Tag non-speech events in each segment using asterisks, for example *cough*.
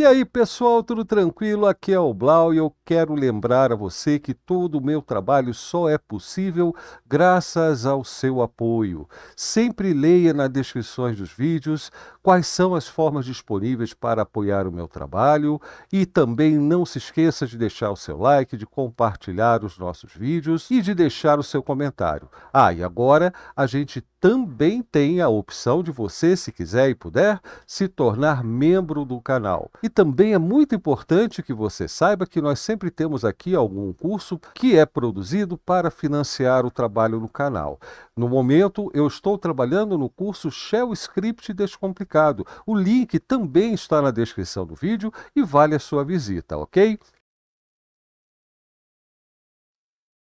E aí, pessoal, tudo tranquilo? Aqui é o Blau e eu quero lembrar a você que todo o meu trabalho só é possível graças ao seu apoio. Sempre leia nas descrições dos vídeos quais são as formas disponíveis para apoiar o meu trabalho e também não se esqueça de deixar o seu like, de compartilhar os nossos vídeos e de deixar o seu comentário. Ah, e agora a gente também tem a opção de você, se quiser e puder, se tornar membro do canal. E também é muito importante que você saiba que nós sempre temos aqui algum curso que é produzido para financiar o trabalho no canal. No momento, eu estou trabalhando no curso Shell Script Descomplicado. O link também está na descrição do vídeo e vale a sua visita, ok?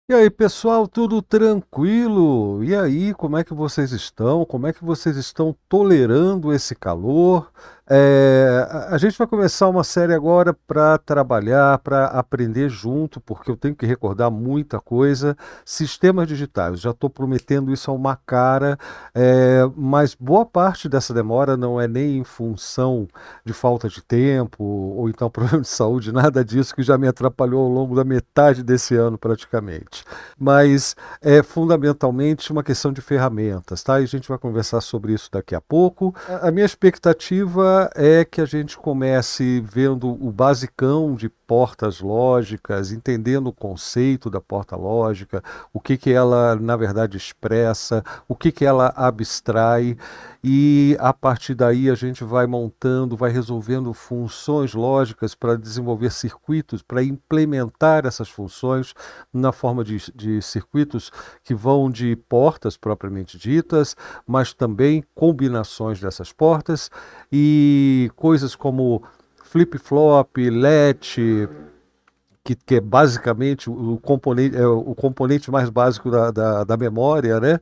E aí, pessoal, tudo tranquilo? E aí, como é que vocês estão? Como é que vocês estão tolerando esse calor? É, a gente vai começar uma série agora para trabalhar, para aprender junto, porque eu tenho que recordar muita coisa. Sistemas digitais, já estou prometendo isso a uma cara, é, mas boa parte dessa demora não é nem em função de falta de tempo ou então *laughs* problema de saúde, nada disso que já me atrapalhou ao longo da metade desse ano praticamente. Mas é fundamentalmente uma questão de ferramentas, tá? E a gente vai conversar sobre isso daqui a pouco. A, a minha expectativa é que a gente comece vendo o basicão de portas lógicas, entendendo o conceito da porta lógica, o que, que ela, na verdade, expressa, o que, que ela abstrai e a partir daí a gente vai montando, vai resolvendo funções lógicas para desenvolver circuitos, para implementar essas funções na forma de, de circuitos que vão de portas propriamente ditas, mas também combinações dessas portas e coisas como flip-flop, LED que, que é basicamente o componente, é o componente mais básico da, da, da memória, né?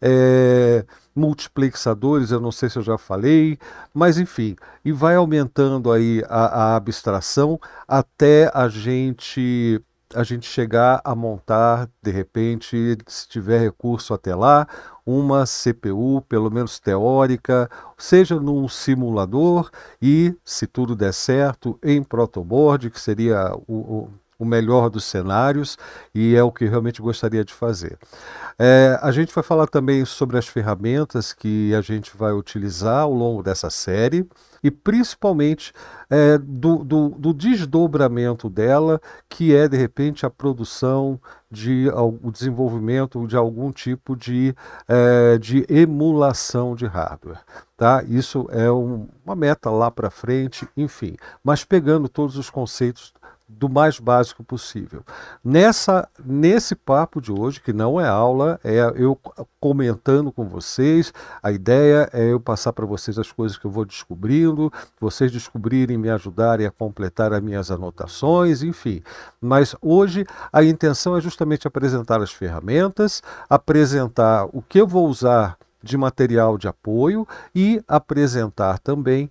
É, multiplexadores, eu não sei se eu já falei, mas enfim, e vai aumentando aí a, a abstração até a gente a gente chegar a montar, de repente, se tiver recurso até lá, uma CPU, pelo menos teórica, seja num simulador e, se tudo der certo, em protoboard, que seria o, o o melhor dos cenários e é o que realmente gostaria de fazer. É, a gente vai falar também sobre as ferramentas que a gente vai utilizar ao longo dessa série e principalmente é, do, do, do, desdobramento dela, que é de repente a produção de o desenvolvimento de algum tipo de, é, de emulação de hardware. Tá? Isso é um, uma meta lá para frente, enfim. Mas pegando todos os conceitos do mais básico possível. Nessa, nesse papo de hoje, que não é aula, é eu comentando com vocês, a ideia é eu passar para vocês as coisas que eu vou descobrindo, vocês descobrirem, me ajudarem a completar as minhas anotações, enfim. Mas hoje a intenção é justamente apresentar as ferramentas, apresentar o que eu vou usar de material de apoio e apresentar também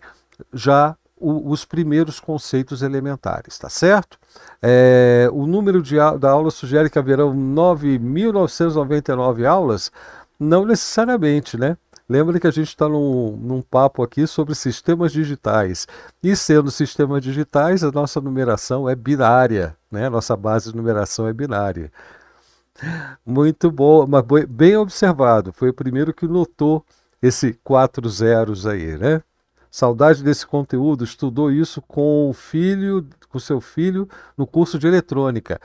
já o, os primeiros conceitos elementares, tá certo? É, o número de, da aula sugere que haverão 9.999 aulas? Não necessariamente, né? Lembra que a gente está num, num, papo aqui sobre sistemas digitais. E sendo sistemas digitais, a nossa numeração é binária, né? Nossa base de numeração é binária. Muito bom, mas bem observado. Foi o primeiro que notou esse quatro zeros aí, né? Saudade desse conteúdo, estudou isso com o filho, com seu filho no curso de eletrônica.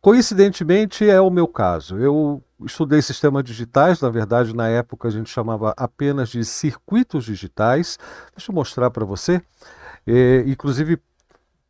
Coincidentemente é o meu caso. Eu estudei sistemas digitais, na verdade na época a gente chamava apenas de circuitos digitais. Deixa eu mostrar para você. É, inclusive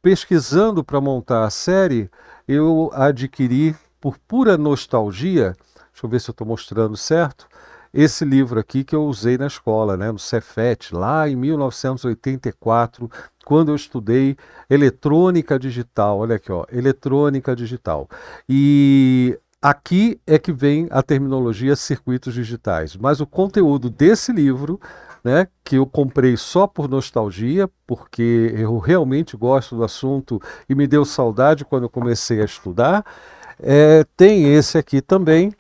pesquisando para montar a série, eu adquiri por pura nostalgia, deixa eu ver se eu estou mostrando certo, esse livro aqui que eu usei na escola, né, no Cefet, lá em 1984, quando eu estudei eletrônica digital. Olha aqui, ó, eletrônica digital. E aqui é que vem a terminologia circuitos digitais. Mas o conteúdo desse livro, né, que eu comprei só por nostalgia, porque eu realmente gosto do assunto e me deu saudade quando eu comecei a estudar, é, tem esse aqui também,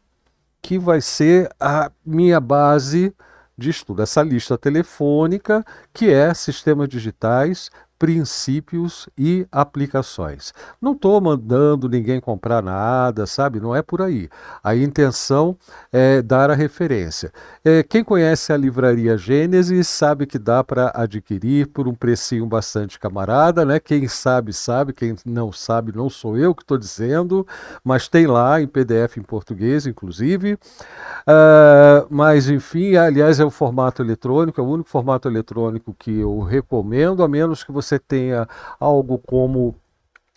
que vai ser a minha base de estudo, essa lista telefônica que é sistemas digitais, princípios e aplicações. Não estou mandando ninguém comprar nada, sabe? Não é por aí. A intenção é dar a referência. É, quem conhece a livraria Gênesis sabe que dá para adquirir por um precinho bastante camarada, né? Quem sabe, sabe. Quem não sabe, não sou eu que estou dizendo, mas tem lá em PDF em português, inclusive. Uh, mas, enfim, aliás, é o formato eletrônico, é o único formato eletrônico que eu recomendo, a menos que você você tenha algo como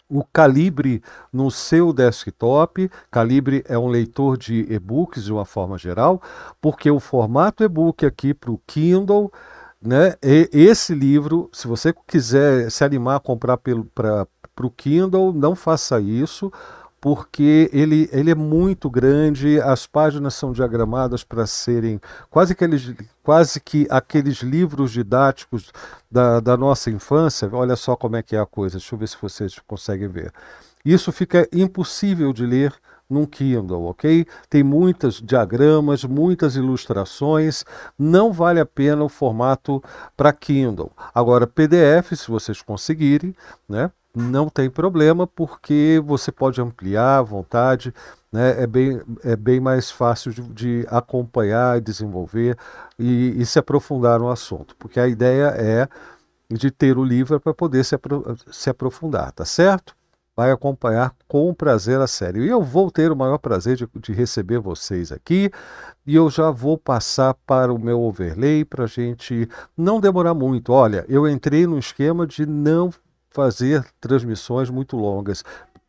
o Calibre no seu desktop. Calibre é um leitor de e-books de uma forma geral, porque o formato e-book aqui para o Kindle, né? E esse livro, se você quiser se animar a comprar para o Kindle, não faça isso porque ele, ele é muito grande, as páginas são diagramadas para serem quase que, eles, quase que aqueles livros didáticos da, da nossa infância. Olha só como é que é a coisa, deixa eu ver se vocês conseguem ver. Isso fica impossível de ler num Kindle, ok? Tem muitos diagramas, muitas ilustrações, não vale a pena o formato para Kindle. Agora, PDF, se vocês conseguirem, né? não tem problema, porque você pode ampliar à vontade, né? é, bem, é bem mais fácil de, de acompanhar e desenvolver e, e, se aprofundar no assunto, porque a ideia é de ter o livro para poder se, apro se aprofundar, tá certo? Vai acompanhar com prazer a série. E eu vou ter o maior prazer de, de receber vocês aqui. E eu já vou passar para o meu overlay para a gente não demorar muito. Olha, eu entrei no esquema de não fazer transmissões muito longas,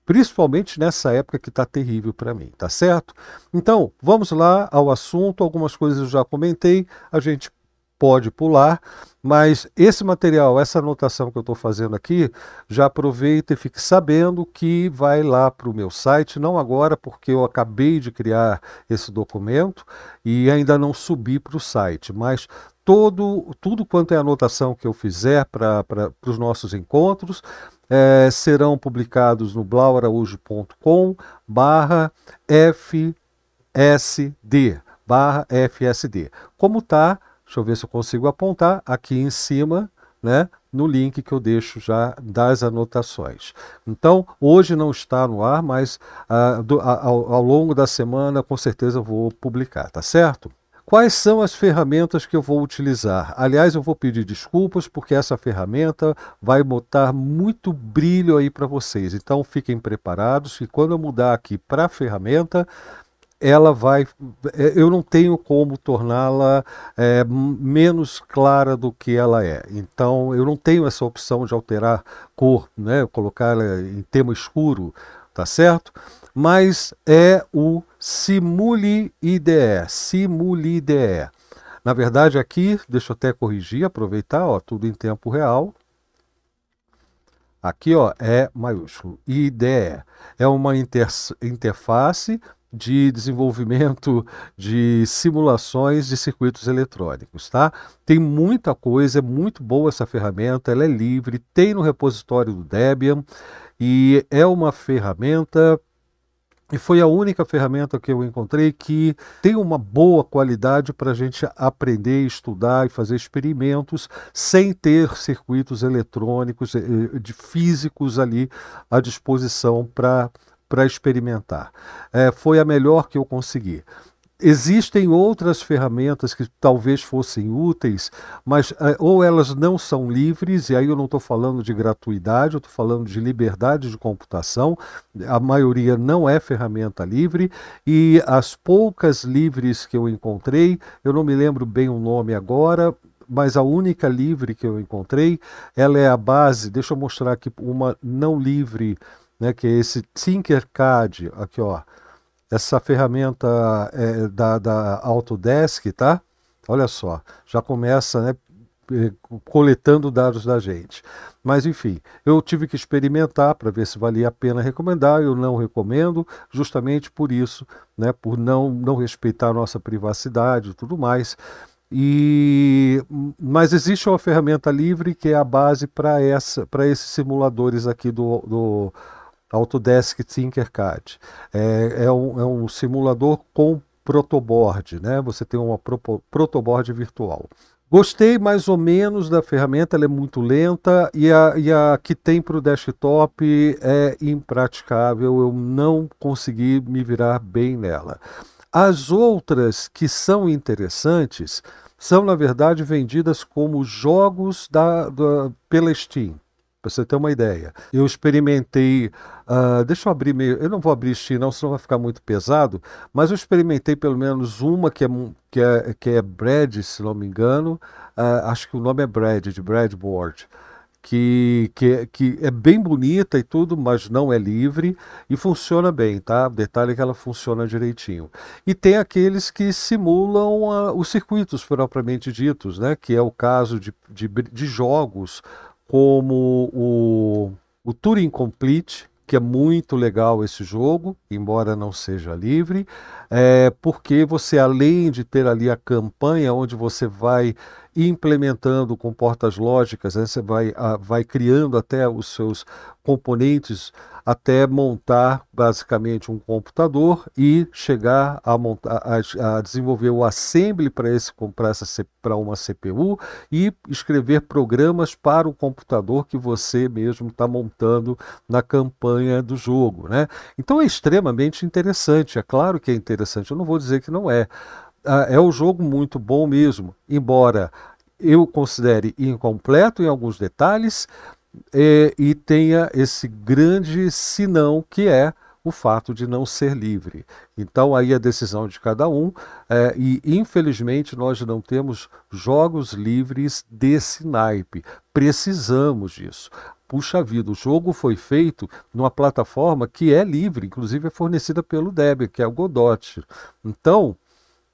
principalmente nessa época que está terrível para mim, tá certo? Então, vamos lá ao assunto. Algumas coisas eu já comentei, a gente pode pular. Mas esse material, essa anotação que eu estou fazendo aqui, já aproveita e fique sabendo que vai lá para o meu site, não agora, porque eu acabei de criar esse documento e ainda não subi para o site, mas todo, tudo quanto é anotação que eu fizer para os nossos encontros é, serão publicados no blauraújo.com barra FSD, barra FSD. Como está Deixa eu ver se eu consigo apontar aqui em cima, né? No link que eu deixo já das anotações. Então, hoje não está no ar, mas ah, do, ao, ao longo da semana com certeza eu vou publicar, tá certo? Quais são as ferramentas que eu vou utilizar? Aliás, eu vou pedir desculpas porque essa ferramenta vai botar muito brilho aí para vocês. Então fiquem preparados que quando eu mudar aqui para a ferramenta, ela vai. É, eu não tenho como torná-la é, menos clara do que ela é. Então, eu não tenho essa opção de alterar cor, né? colocar em tema escuro, tá certo? Mas é o simuli IDE, simuli IDE. Na verdade, aqui, deixa eu até corrigir, aproveitar, ó, tudo em tempo real. Aqui, ó, é maiúsculo. IDE é uma inter interface de desenvolvimento de simulações de circuitos eletrônicos, tá? Tem muita coisa, é muito boa essa ferramenta, ela é livre, tem no repositório do Debian e é uma ferramenta e foi a única ferramenta que eu encontrei que tem uma boa qualidade para a gente aprender, estudar e fazer experimentos sem ter circuitos eletrônicos eh, eh, de físicos ali à disposição para para experimentar. É, foi a melhor que eu consegui. Existem outras ferramentas que talvez fossem úteis, mas é, ou elas não são livres, e aí eu não estou falando de gratuidade, eu estou falando de liberdade de computação, a maioria não é ferramenta livre, e as poucas livres que eu encontrei, eu não me lembro bem o nome agora, mas a única livre que eu encontrei, ela é a base, deixa eu mostrar aqui uma não livre né, que é esse Tinkercad, aqui ó, essa ferramenta é, da, da Autodesk, tá? Olha só, já começa né, é, coletando dados da gente. Mas enfim, eu tive que experimentar para ver se valia a pena recomendar, eu não recomendo, justamente por isso, né, por não, não respeitar a nossa privacidade e tudo mais. E, mas existe uma ferramenta livre que é a base para essa para esses simuladores aqui do, do Autodesk Tinkercad. É, é, um, é um simulador com protoboard, né? Você tem uma protoboard virtual. Gostei mais ou menos da ferramenta, ela é muito lenta e a, e a que tem para o desktop é impraticável, eu não consegui me virar bem nela. As outras que são interessantes são, na verdade, vendidas como jogos da, da pela Steam. Para você ter uma ideia, eu experimentei. Uh, deixa eu abrir meio. Eu não vou abrir X, não, senão vai ficar muito pesado. Mas eu experimentei pelo menos uma que é, que é, que é bread, se não me engano. Uh, acho que o nome é bread, de breadboard. Que, que, é, que, é bem bonita e tudo, mas não é livre e funciona bem, tá? O detalhe é que ela funciona direitinho. E tem aqueles que simulam ah, os circuitos propriamente ditos, né? Que é o caso de, de, de jogos como o, o Turing Complete, que é muito legal esse jogo, embora não seja livre é, porque você, além de ter ali a campanha onde você vai implementando com portas lógicas, né, você vai, a, vai criando até os seus componentes até montar basicamente um computador e chegar a, montar, a, a desenvolver o assembly para uma CPU e escrever programas para o computador que você mesmo está montando na campanha do jogo. Né? Então é extremamente interessante, é claro que é interessante interessante. Eu não vou dizer que não é. Ah, é um jogo muito bom mesmo, embora eu considere incompleto em alguns detalhes é, e tenha esse grande sinão que é o fato de não ser livre. Então aí a decisão de cada um é, e infelizmente nós não temos jogos livres desse naipe. Precisamos disso. Puxa vida, o jogo foi feito numa plataforma que é livre, inclusive é fornecida pelo Debian, que é o Godot. Então,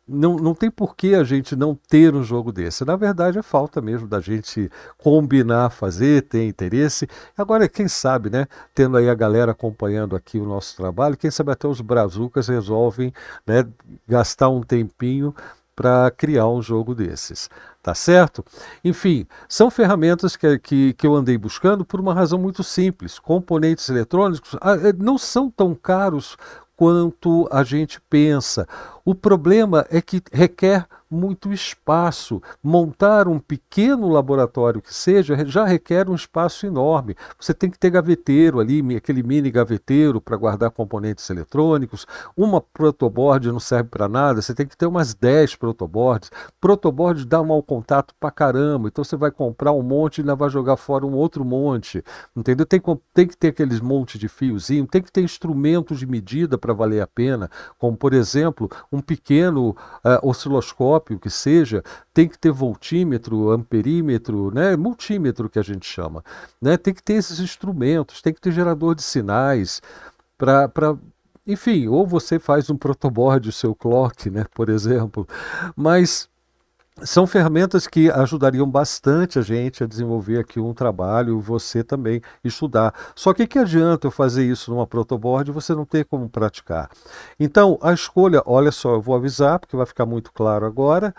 não, não tem por que a gente não ter um jogo desse. Na verdade, é falta mesmo da gente combinar, fazer, ter interesse. Agora, quem sabe, né? Tendo aí a galera acompanhando aqui o nosso trabalho, quem sabe até os brazucas resolvem né, gastar um tempinho para criar um jogo desses tá certo? Enfim, são ferramentas que, que, que eu andei buscando por uma razão muito simples. Componentes eletrônicos ah, eh, não são tão caros quanto a gente pensa. O problema é que requer muito espaço. Montar um pequeno laboratório que seja já requer um espaço enorme. Você tem que ter gaveteiro ali, aquele mini gaveteiro para guardar componentes eletrônicos. Uma protoboard não serve para nada, você tem que ter umas 10 protoboards. Protoboard dá mau contato para caramba, então você vai comprar um monte e ainda vai jogar fora um outro monte. Entendeu? Tem, tem que ter aqueles monte de fiozinho, tem que ter instrumentos de medida para valer a pena, como por exemplo, um um pequeno uh, osciloscópio que seja, tem que ter voltímetro, amperímetro, né, multímetro que a gente chama. Né, tem que ter esses instrumentos, tem que ter gerador de sinais para enfim, ou você faz um protoboard, o seu clock, né, por exemplo, mas são ferramentas que ajudariam bastante a gente a desenvolver aqui um trabalho, você também estudar. Só que que adianta eu fazer isso numa protoboard e você não ter como praticar? Então, a escolha, olha só, eu vou avisar porque vai ficar muito claro agora.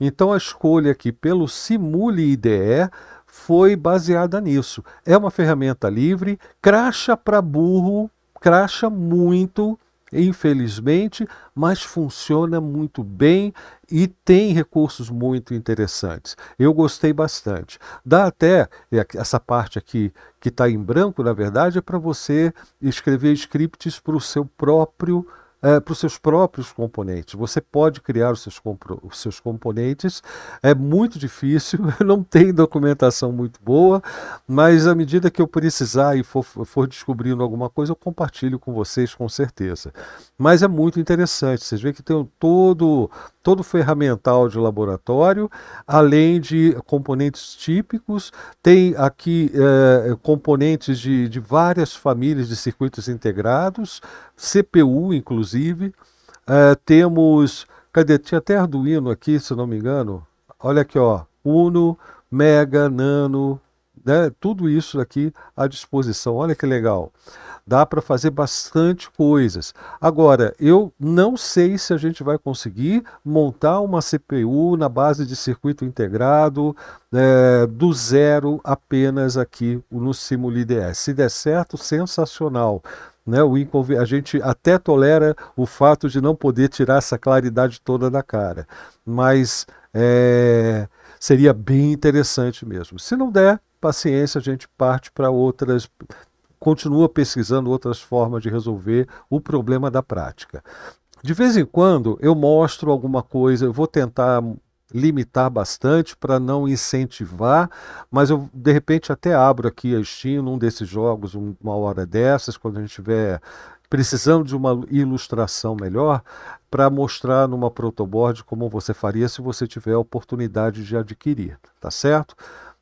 Então, a escolha aqui pelo Simule IDE foi baseada nisso. É uma ferramenta livre, cracha para burro, cracha muito, infelizmente, mas funciona muito bem e tem recursos muito interessantes. Eu gostei bastante. Dá até é, essa parte aqui que está em branco, na verdade, é para você escrever scripts para o seu próprio é, para os seus próprios componentes. Você pode criar os seus, os seus componentes, é muito difícil, *laughs* não tem documentação muito boa, mas à medida que eu precisar e for, for descobrindo alguma coisa, eu compartilho com vocês com certeza. Mas é muito interessante, vocês veem que tem todo, todo o ferramental de laboratório, além de componentes típicos, tem aqui é, componentes de, de várias famílias de circuitos integrados, CPU, inclusive inclusive. Uh, temos, cadê? Tinha até Arduino aqui, se não me engano. Olha aqui, ó, Uno, Mega, Nano, né? tudo isso aqui à disposição. Olha que legal. Dá para fazer bastante coisas. Agora, eu não sei se a gente vai conseguir montar uma CPU na base de circuito integrado é, do zero apenas aqui no SimuliDS. Se der certo, sensacional. Né, o inconven... A gente até tolera o fato de não poder tirar essa claridade toda da cara, mas é... seria bem interessante mesmo. Se não der, paciência, a gente parte para outras. Continua pesquisando outras formas de resolver o problema da prática. De vez em quando eu mostro alguma coisa, eu vou tentar limitar bastante para não incentivar, mas eu de repente até abro aqui a Steam num desses jogos, uma hora dessas, quando a gente tiver precisando de uma ilustração melhor para mostrar numa protoboard como você faria se você tiver a oportunidade de adquirir, tá certo?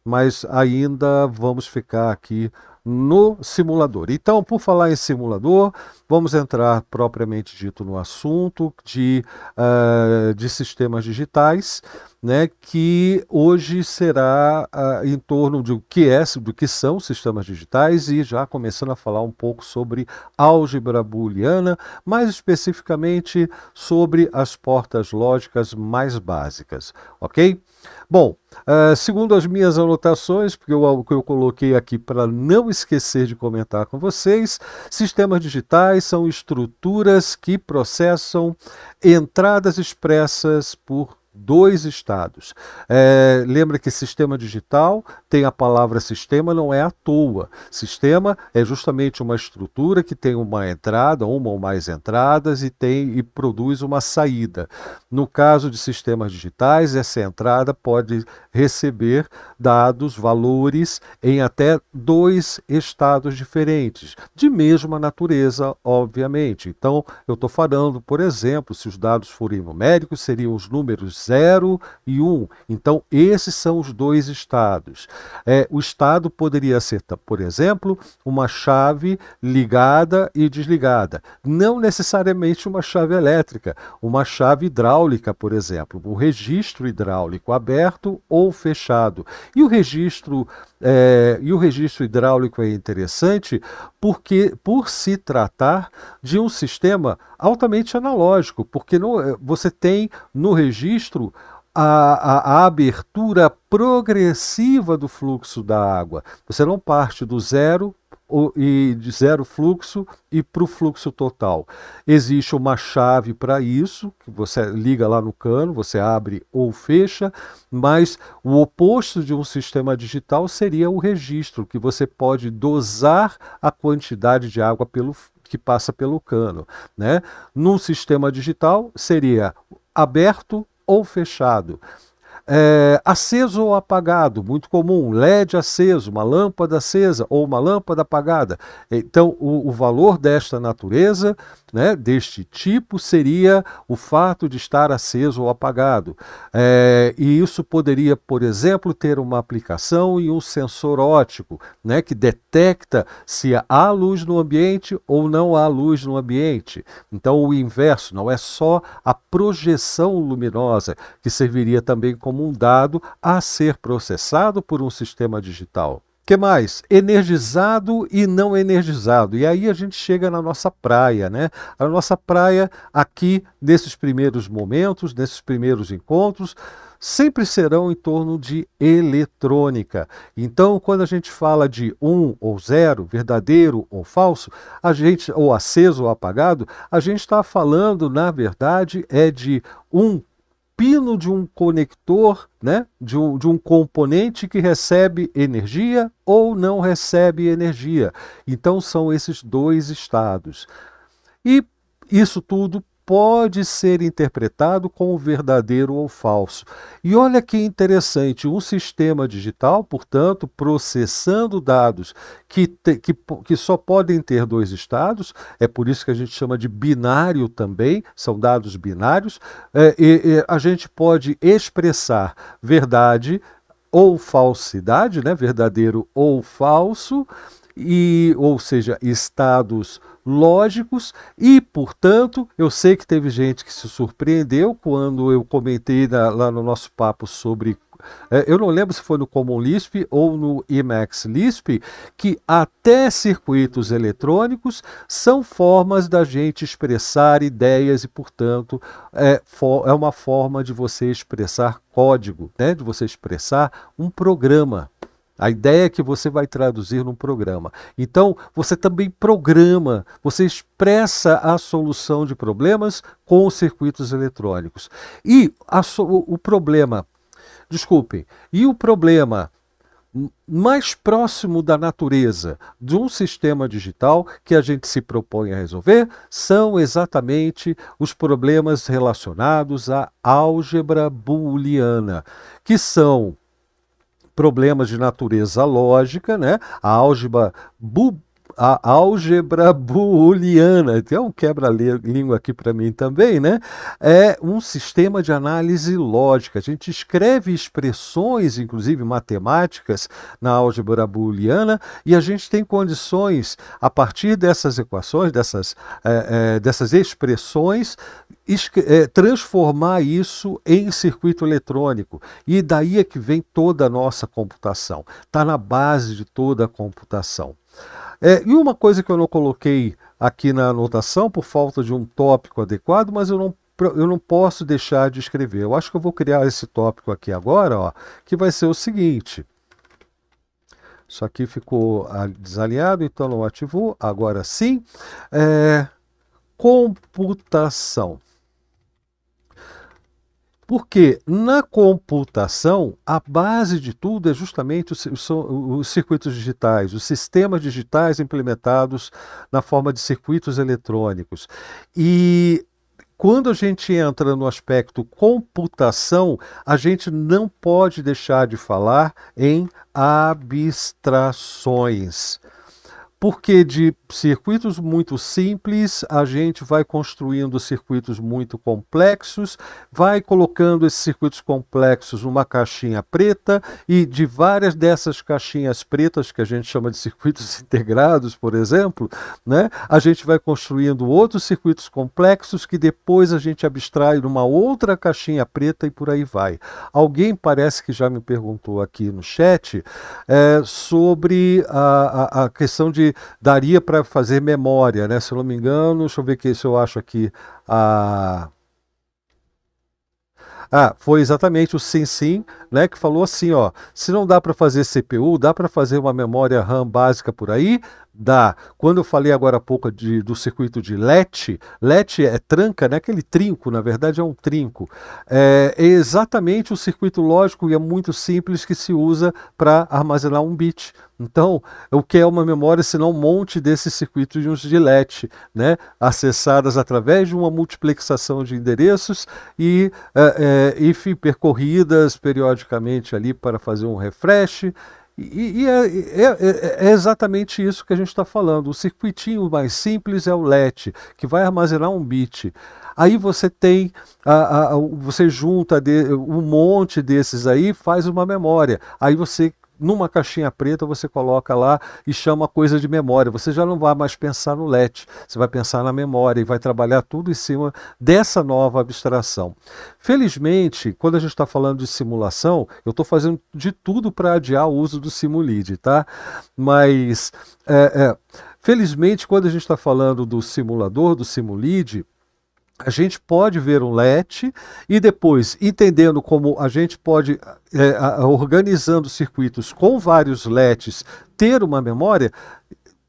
Mas ainda vamos ficar aqui no simulador. Então, por falar em simulador, vamos entrar propriamente dito no assunto de, uh, de sistemas digitais, né, que hoje será uh, em torno de o que é, do que são sistemas digitais e já começando a falar um pouco sobre álgebra booleana, mais especificamente sobre as portas lógicas mais básicas, ok? Bom, uh, segundo as minhas anotações, porque eu, que eu coloquei aqui para não esquecer de comentar com vocês, sistemas digitais são estruturas que processam entradas expressas por dois estados. É, lembra que sistema digital tem a palavra sistema, não é à toa. Sistema é justamente uma estrutura que tem uma entrada, uma ou mais entradas e tem e produz uma saída. No caso de sistemas digitais, essa entrada pode receber dados, valores em até dois estados diferentes, de mesma natureza, obviamente. Então, eu estou falando, por exemplo, se os dados forem numéricos, seriam os números 0 e 1. Um. Então, esses são os dois estados. É, o estado poderia ser, por exemplo, uma chave ligada e desligada. Não necessariamente uma chave elétrica, uma chave hidráulica, por exemplo, um registro hidráulico aberto ou fechado. E o registro é, e o registro hidráulico é interessante porque, por se tratar de um sistema altamente analógico, porque no, é, você tem no registro a, a, a, abertura progressiva do fluxo da água. Você não parte do zero e de zero fluxo e para o fluxo total. Existe uma chave para isso, que você liga lá no cano, você abre ou fecha, mas o oposto de um sistema digital seria o registro, que você pode dosar a quantidade de água pelo, que passa pelo cano. Né? Num sistema digital seria aberto ou fechado. É, aceso ou apagado, muito comum, LED aceso, uma lâmpada acesa ou uma lâmpada apagada. Então, o, o valor desta natureza, né, deste tipo, seria o fato de estar aceso ou apagado. É, e isso poderia, por exemplo, ter uma aplicação em um sensor óptico, né, que detecta se há luz no ambiente ou não há luz no ambiente. Então, o inverso, não é só a projeção luminosa, que serviria também como um dado a ser processado por um sistema digital. que mais? Energizado e não energizado. E aí a gente chega na nossa praia, né? A nossa praia aqui, nesses primeiros momentos, nesses primeiros encontros, sempre serão em torno de eletrônica. Então, quando a gente fala de um ou zero, verdadeiro ou falso, a gente ou aceso ou apagado, a gente está falando, na verdade, é de um pino de um conector, né, de um, de um componente que recebe energia ou não recebe energia. Então são esses dois estados. E isso tudo pode ser interpretado como verdadeiro ou falso. E olha que interessante, um sistema digital, portanto, processando dados que, te, que, que só podem ter dois estados, é por isso que a gente chama de binário também, são dados binários, é, e, e a gente pode expressar verdade ou falsidade, né, verdadeiro ou falso, e ou seja, estados lógicos e, portanto, eu sei que teve gente que se surpreendeu quando eu comentei na, lá no nosso papo sobre. É, eu não lembro se foi no Common Lisp ou no Emacs Lisp, que até circuitos eletrônicos são formas da gente expressar ideias e, portanto, é, é uma forma de você expressar código, né? de você expressar um programa. A ideia é que você vai traduzir num programa. Então, você também programa, você expressa a solução de problemas com os circuitos eletrônicos. E so, o, problema, desculpe e o problema mais próximo da natureza de um sistema digital que a gente se propõe a resolver são exatamente os problemas relacionados à álgebra booleana, que são problemas de natureza lógica, né? A álgebra bu a álgebra booleana, que é um quebra-língua aqui para mim também, né? É um sistema de análise lógica. A gente escreve expressões, inclusive matemáticas, na álgebra booleana e a gente tem condições, a partir dessas equações, dessas, é, é, dessas expressões, é, transformar isso em circuito eletrônico. E daí é que vem toda a nossa computação. Está na base de toda a computação. É, e uma coisa que eu não coloquei aqui na anotação por falta de um tópico adequado, mas eu não eu não posso deixar de escrever. Eu acho que eu vou criar esse tópico aqui agora, ó, que vai ser o seguinte. Isso aqui ficou ah, desalinhado, então não ativou. Agora sim. É, computação. Porque na computação, a base de tudo é justamente os, os, circuitos digitais, os sistemas digitais implementados na forma de circuitos eletrônicos. E quando a gente entra no aspecto computação, a gente não pode deixar de falar em abstrações porque de circuitos muito simples a gente vai construindo circuitos muito complexos, vai colocando esses circuitos complexos numa caixinha preta e de várias dessas caixinhas pretas que a gente chama de circuitos *laughs* integrados, por exemplo, né, a gente vai construindo outros circuitos complexos que depois a gente abstrai numa outra caixinha preta e por aí vai. Alguém parece que já me perguntou aqui no chat é, sobre a, a, a questão de daria para fazer memória, né? Se eu não me engano, deixa eu ver que se eu acho aqui ah, foi exatamente o Sim Sim, né, que falou assim, ó, se não dá para fazer CPU, dá para fazer uma memória RAM básica por aí, da. Quando eu falei agora há pouco de, do circuito de Lete, Lete é tranca, né? aquele trinco, na verdade é um trinco. É, é exatamente o circuito lógico e é muito simples que se usa para armazenar um bit. Então, o que é uma memória se não um monte desses circuitos de uns de LET, né? acessadas através de uma multiplexação de endereços e, é, é, enfim, percorridas periodicamente ali para fazer um refresh e, e é, é, é, é, exatamente isso que a gente está falando. O circuitinho mais simples é o LET, que vai armazenar um bit. Aí você tem, a, a, você junta de, um monte desses aí, faz uma memória. Aí você numa caixinha preta você coloca lá e chama coisa de memória. Você já não vai mais pensar no LED, você vai pensar na memória e vai trabalhar tudo em cima dessa nova abstração. Felizmente, quando a gente está falando de simulação, eu estou fazendo de tudo para adiar o uso do Simulid, tá? Mas é, é, felizmente, quando a gente está falando do simulador, do Simulid, a gente pode ver um LET e depois, entendendo como a gente pode, é, organizando circuitos com vários LETs, ter uma memória,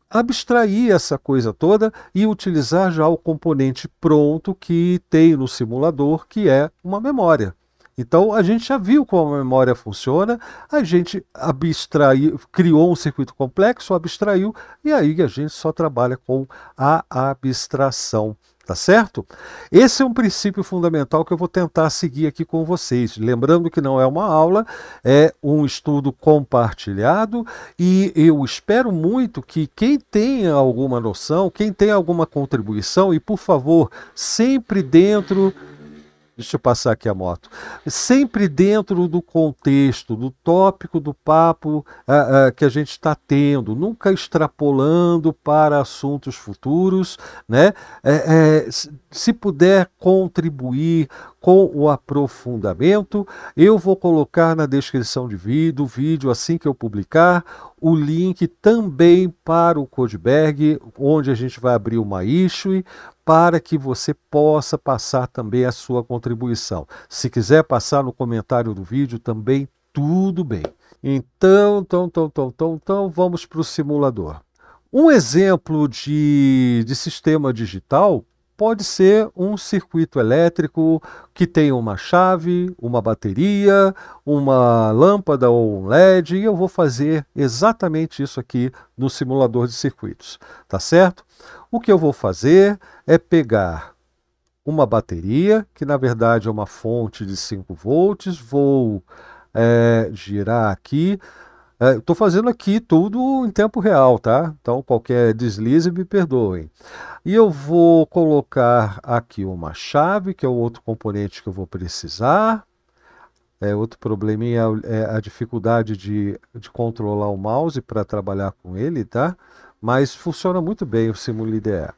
abstrair essa coisa toda e utilizar já o componente pronto que tem no simulador, que é uma memória. Então a gente já viu como a memória funciona, a gente abstraiu, criou um circuito complexo, abstraiu, e aí a gente só trabalha com a abstração. Tá certo? Esse é um princípio fundamental que eu vou tentar seguir aqui com vocês. Lembrando que não é uma aula, é um estudo compartilhado e eu espero muito que quem tenha alguma noção, quem tenha alguma contribuição, e por favor, sempre dentro Deixa eu passar aqui a moto. Sempre dentro do contexto, do tópico, do papo uh, uh, que a gente está tendo, nunca extrapolando para assuntos futuros, né? É, é, se puder contribuir com o aprofundamento, eu vou colocar na descrição de vídeo, do vídeo assim que eu publicar, o link também para o Codeberg, onde a gente vai abrir uma issue para que você possa passar também a sua contribuição. Se quiser passar no comentário do vídeo também, tudo bem. Então, então, então, então, então, então vamos para o simulador. Um exemplo de, de sistema digital pode ser um circuito elétrico que tenha uma chave, uma bateria, uma lâmpada ou um LED, e eu vou fazer exatamente isso aqui no simulador de circuitos, tá certo? O que eu vou fazer é pegar uma bateria, que na verdade é uma fonte de 5 volts, vou é, girar aqui, é, Estou fazendo aqui tudo em tempo real, tá? Então qualquer deslize me perdoem. E eu vou colocar aqui uma chave, que é o outro componente que eu vou precisar. É, outro probleminha é a dificuldade de, de controlar o mouse para trabalhar com ele, tá? Mas funciona muito bem o SimulIDE.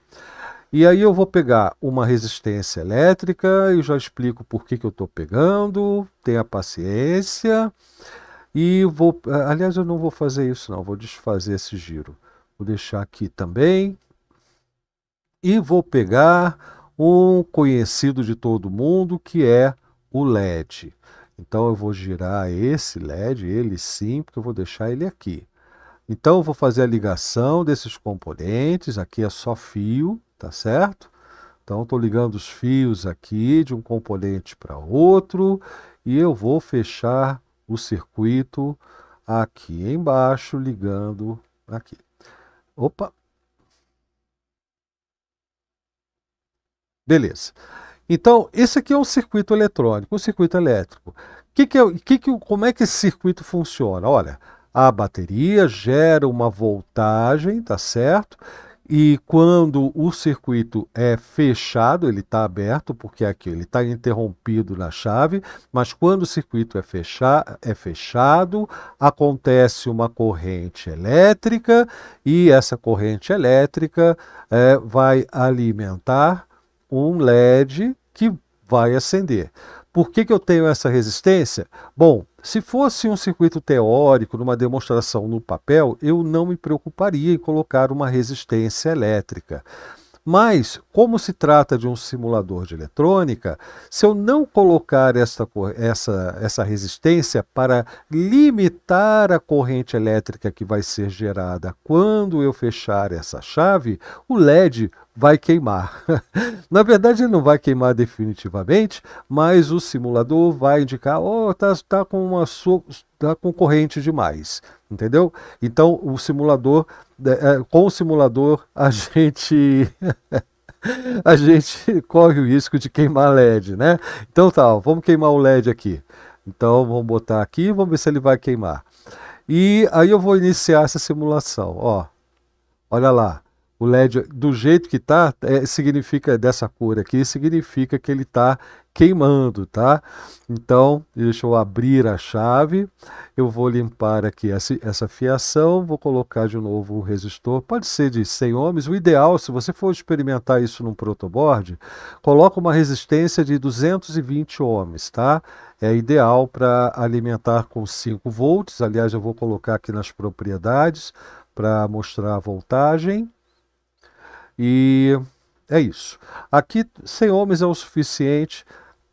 E aí eu vou pegar uma resistência elétrica, e já explico por que, que eu estou pegando, tenha paciência. E vou, aliás, eu não vou fazer isso não, vou desfazer esse giro. Vou deixar aqui também. E vou pegar um conhecido de todo mundo, que é o LED. Então eu vou girar esse LED, ele sim, porque eu vou deixar ele aqui. Então eu vou fazer a ligação desses componentes, aqui é só fio, tá certo? Então estou ligando os fios aqui de um componente para outro e eu vou fechar o circuito aqui embaixo, ligando aqui. Opa! Beleza. Então, esse aqui é um circuito eletrônico, um circuito elétrico. Que que é, que que, como é que esse circuito funciona? Olha, a bateria gera uma voltagem, tá certo? E quando o circuito é fechado, ele está aberto, porque é aqui ele está interrompido na chave, mas quando o circuito é, fecha, é fechado, acontece uma corrente elétrica e essa corrente elétrica é, vai alimentar um LED que vai acender. Por que, que eu tenho essa resistência? Bom, se fosse um circuito teórico, numa demonstração no papel, eu não me preocuparia em colocar uma resistência elétrica. Mas, como se trata de um simulador de eletrônica, se eu não colocar essa, essa, essa resistência para limitar a corrente elétrica que vai ser gerada quando eu fechar essa chave, o LED vai queimar. *laughs* Na verdade, ele não vai queimar definitivamente, mas o simulador vai indicar, oh, tá, tá com uma tá concorrente demais, entendeu? Então, o simulador, né, é, com o simulador, *laughs* a gente a gente corre o risco de queimar LED, né? Então tá, ó, vamos queimar o LED aqui. Então vamos botar aqui, vamos ver se ele vai queimar. E aí eu vou iniciar essa simulação, ó. Olha lá o LED do jeito que está, é, significa dessa cor aqui, significa que ele está queimando, tá? Então, deixa eu abrir a chave, eu vou limpar aqui essa, essa fiação, vou colocar de novo o resistor, pode ser de 100 ohms, o ideal, se você for experimentar isso num protoboard, coloca uma resistência de 220 ohms, tá? É ideal para alimentar com 5 volts, aliás, eu vou colocar aqui nas propriedades para mostrar a voltagem, e é isso. Aqui, 100 ohms é o suficiente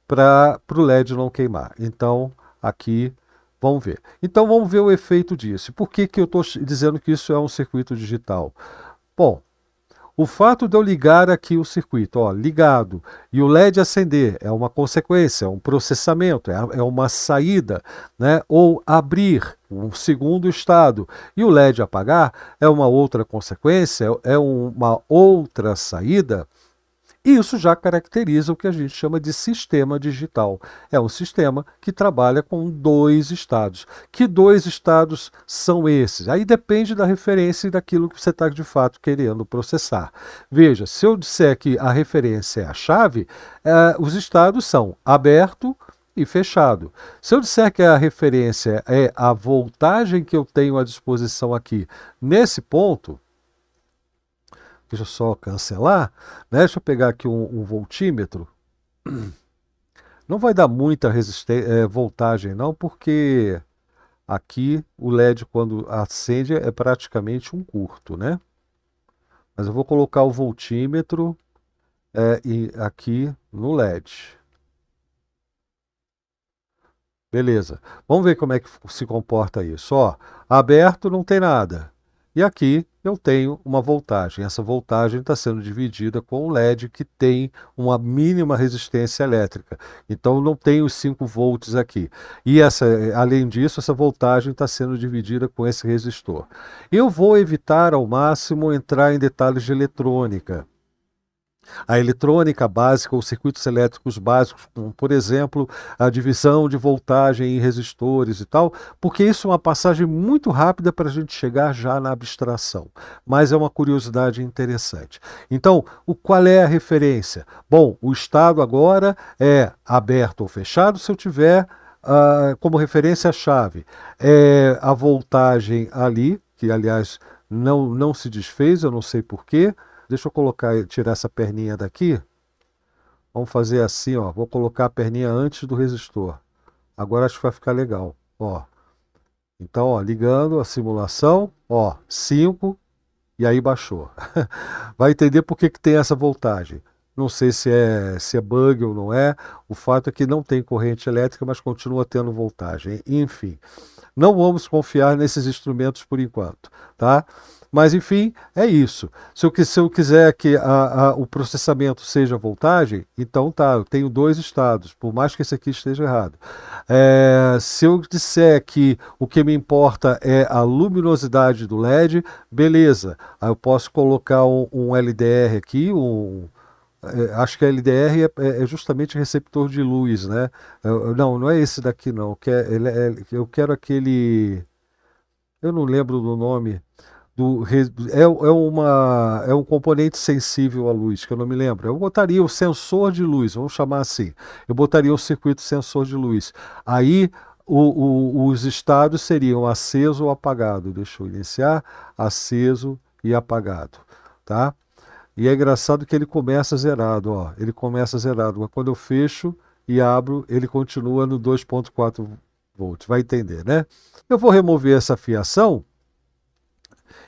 para o LED não queimar. Então, aqui, vamos ver. Então, vamos ver o efeito disso. Por que, que eu estou dizendo que isso é um circuito digital? Bom, o fato de eu ligar aqui o circuito, ó, ligado, e o LED acender, é uma consequência, é um processamento, é, é uma saída, né? Ou abrir um segundo estado e o LED apagar é uma outra consequência, é uma outra saída. Isso já caracteriza o que a gente chama de sistema digital. É um sistema que trabalha com dois estados. Que dois estados são esses? Aí depende da referência e daquilo que você está de fato querendo processar. Veja, se eu disser que a referência é a chave, eh, os estados são aberto, e fechado. Se eu disser que a referência é a voltagem que eu tenho à disposição aqui nesse ponto, Deixa eu só cancelar, né? Deixa eu pegar aqui um, um voltímetro. *clears throat* Não vai dar muita resistência, é, eh, voltagem não, porque aqui o LED quando acende é praticamente um curto, né? Mas eu vou colocar o voltímetro é, e aqui no LED. Beleza. Vamos ver como é que se comporta isso. Ó, aberto não tem nada. E aqui eu tenho uma voltagem. Essa voltagem está sendo dividida com o LED que tem uma mínima resistência elétrica. Então não tenho 5 volts aqui. E essa, além disso, essa voltagem está sendo dividida com esse resistor. Eu vou evitar ao máximo entrar em detalhes de eletrônica a eletrônica básica ou circuitos elétricos básicos, como por exemplo a divisão de voltagem em resistores e tal, porque isso é uma passagem muito rápida para a gente chegar já na abstração, mas é uma curiosidade interessante. Então, o, qual é a referência? Bom, o estado agora é aberto ou fechado se eu tiver uh, como referência a chave. É a voltagem ali, que aliás não, não se desfez, eu não sei porquê. Deixa eu colocar, tirar essa perninha daqui. Vamos fazer assim, ó. Vou colocar a perninha antes do resistor. Agora acho que vai ficar legal, ó. Então, ó, ligando a simulação, ó, 5 e aí baixou. *laughs* vai entender por que, que tem essa voltagem. Não sei se é, se é bug ou não é. O fato é que não tem corrente elétrica, mas continua tendo voltagem. Enfim, não vamos confiar nesses instrumentos por enquanto, tá? Mas, enfim, é isso. Se eu, se eu quiser que a, a, o processamento seja voltagem, então tá, eu tenho dois estados, por mais que esse aqui esteja errado. É, se eu disser que o que me importa é a luminosidade do LED, beleza. Aí eu posso colocar um, um LDR aqui, um é, acho que a LDR é, é, é, justamente receptor de luz, né? não, não é esse daqui não. Eu quero aquele, eu não lembro do nome, do é, é, uma, é um componente sensível à luz, que eu não me lembro. Eu botaria o sensor de luz, vamos chamar assim. Eu botaria o circuito sensor de luz. Aí o, o, os estados seriam aceso ou apagado. Deixa eu iniciar, aceso e apagado, tá? E é engraçado que ele começa zerado, ó. Ele começa zerado, mas quando eu fecho e abro, ele continua no 2.4 volts. Vai entender, né? Eu vou remover essa fiação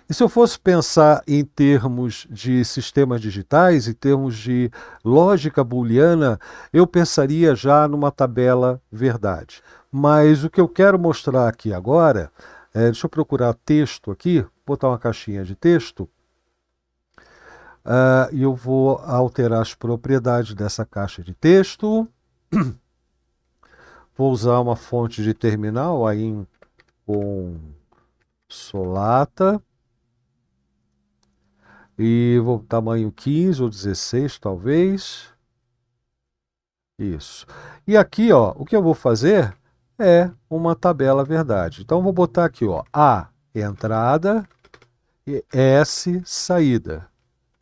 e se eu fosse pensar em termos de sistemas digitais, em termos de lógica booleana, eu pensaria já numa tabela verdade. Mas o que eu quero mostrar aqui agora, é, deixa eu procurar texto aqui, botar uma caixinha de texto, ah, e uh, eu vou alterar as propriedades dessa caixa de texto. *clears throat* Vou usar uma fonte de terminal aí em, com solata. E vou tamanho 15 ou 16, talvez. Isso. E aqui, ó, o que eu vou fazer é uma tabela verdade. Então, vou botar aqui, ó, A, entrada, e S, saída.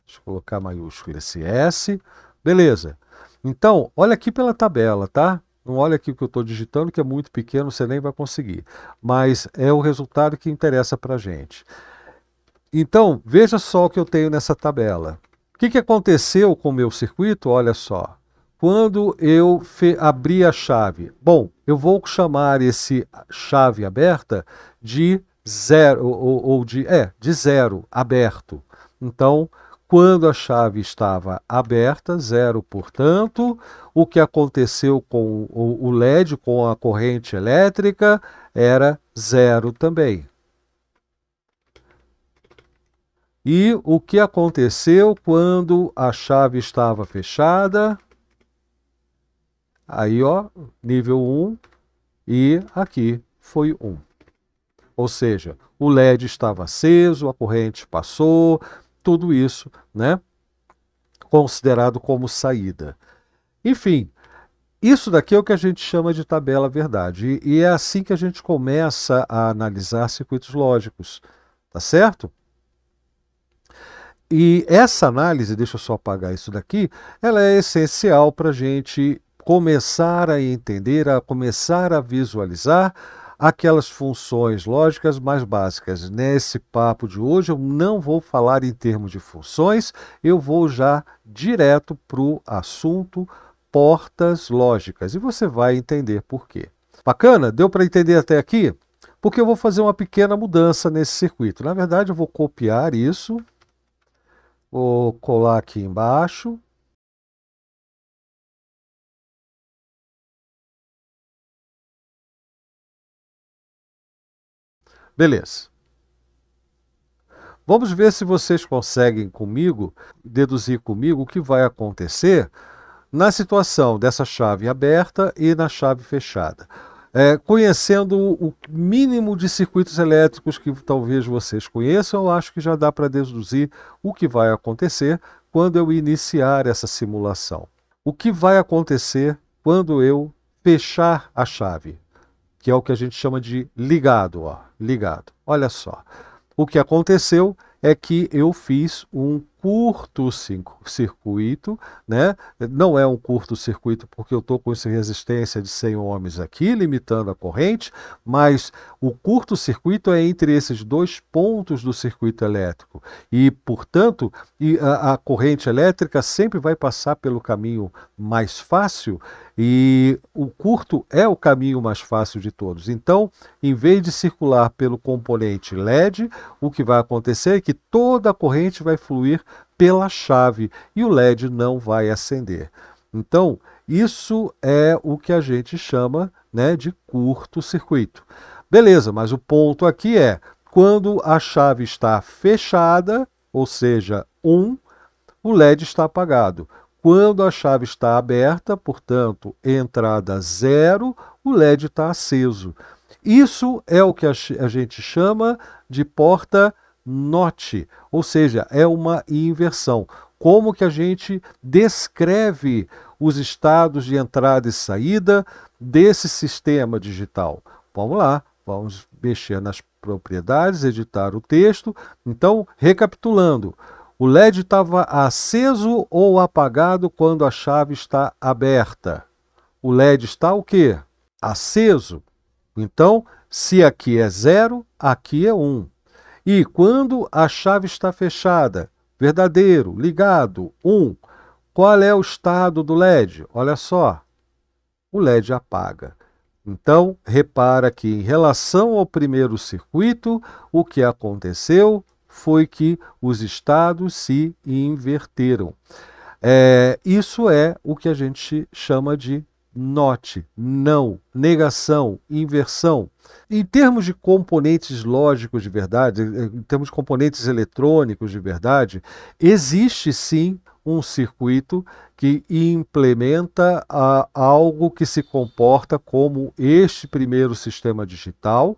Deixa eu colocar maiúsculo esse S. Beleza. Então, olha aqui pela tabela, tá? Não olha aqui o que eu estou digitando, que é muito pequeno, você nem vai conseguir. Mas é o resultado que interessa para a gente. Então, veja só o que eu tenho nessa tabela. O que, que aconteceu com o meu circuito? Olha só. Quando eu abri a chave, bom, eu vou chamar esse chave aberta de zero, ou, ou de, é, de zero aberto. Então, quando a chave estava aberta, zero, portanto, o que aconteceu com o LED, com a corrente elétrica, era zero também. E o que aconteceu quando a chave estava fechada? Aí, ó, nível 1 e aqui foi 1. Ou seja, o LED estava aceso, a corrente passou, tudo isso, né? Considerado como saída. Enfim, isso daqui é o que a gente chama de tabela verdade. E é assim que a gente começa a analisar circuitos lógicos, tá certo? E essa análise, deixa eu só apagar isso daqui, ela é essencial para a gente começar a entender, a começar a visualizar aquelas funções lógicas mais básicas. Nesse papo de hoje, eu não vou falar em termos de funções, eu vou já direto para o assunto portas lógicas e você vai entender por quê. Bacana? Deu para entender até aqui? Porque eu vou fazer uma pequena mudança nesse circuito. Na verdade, eu vou copiar isso Vou colar aqui embaixo. Beleza. Vamos ver se vocês conseguem comigo, deduzir comigo o que vai acontecer na situação dessa chave aberta e na chave fechada. É, conhecendo o mínimo de circuitos elétricos que talvez vocês conheçam, eu acho que já dá para deduzir o que vai acontecer quando eu iniciar essa simulação. O que vai acontecer quando eu fechar a chave, que é o que a gente chama de ligado, ó, ligado. Olha só. O que aconteceu é que eu fiz um curto-circuito, né? Não é um curto-circuito porque eu estou com essa resistência de 100 ohms aqui, limitando a corrente, mas o curto-circuito é entre esses dois pontos do circuito elétrico e, portanto, a, a corrente elétrica sempre vai passar pelo caminho mais fácil e o curto é o caminho mais fácil de todos. Então, em vez de circular pelo componente LED, o que vai acontecer é que toda a corrente vai fluir pela chave e o LED não vai acender. Então, isso é o que a gente chama né, de curto-circuito. Beleza, mas o ponto aqui é quando a chave está fechada, ou seja, 1, um, o LED está apagado. Quando a chave está aberta, portanto, entrada zero, o LED está aceso. Isso é o que a, gente chama de porta NOT, ou seja, é uma inversão. Como que a gente descreve os estados de entrada e saída desse sistema digital? Vamos lá, vamos mexer nas propriedades, editar o texto. Então, recapitulando, o LED estava aceso ou apagado quando a chave está aberta. O LED está o quê? Aceso. Então, se aqui é zero, aqui é 1. Um. E quando a chave está fechada, verdadeiro, ligado, 1. Um. Qual é o estado do LED? Olha só, o LED apaga. Então, repara que em relação ao primeiro circuito, o que aconteceu? foi que os estados se inverteram. É, isso é o que a gente chama de note, não, negação, inversão. Em termos de componentes lógicos de verdade, é, é, em termos de componentes eletrônicos de verdade, existe sim um circuito que implementa a, algo que se comporta como este primeiro sistema digital,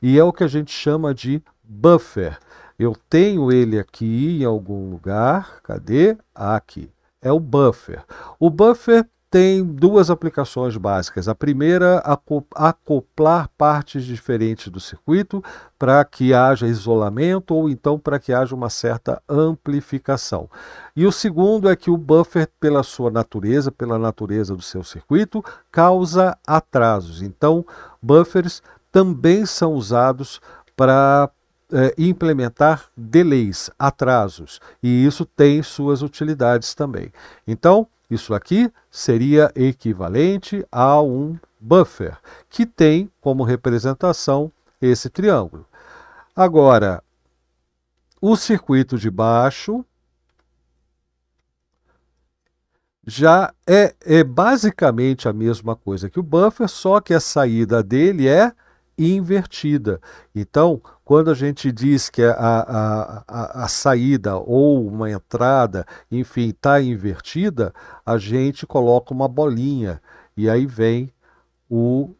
e é o que a gente chama de buffer. Eu tenho ele aqui em algum lugar. Cadê? Ah, aqui. É o buffer. O buffer tem duas aplicações básicas. A primeira, acoplar partes diferentes do circuito para que haja isolamento ou então para que haja uma certa amplificação. E o segundo é que o buffer, pela sua natureza, pela natureza do seu circuito, causa atrasos. Então, buffers também são usados para é, implementar delays, atrasos, e isso tem suas utilidades também. Então, isso aqui seria equivalente a um buffer, que tem como representação esse triângulo. Agora, o circuito de baixo já é, é basicamente a mesma coisa que o buffer, só que a saída dele é invertida. Então, quando a gente diz que a, a, a, a saída ou uma entrada, enfim, está invertida, a gente coloca uma bolinha e aí vem o,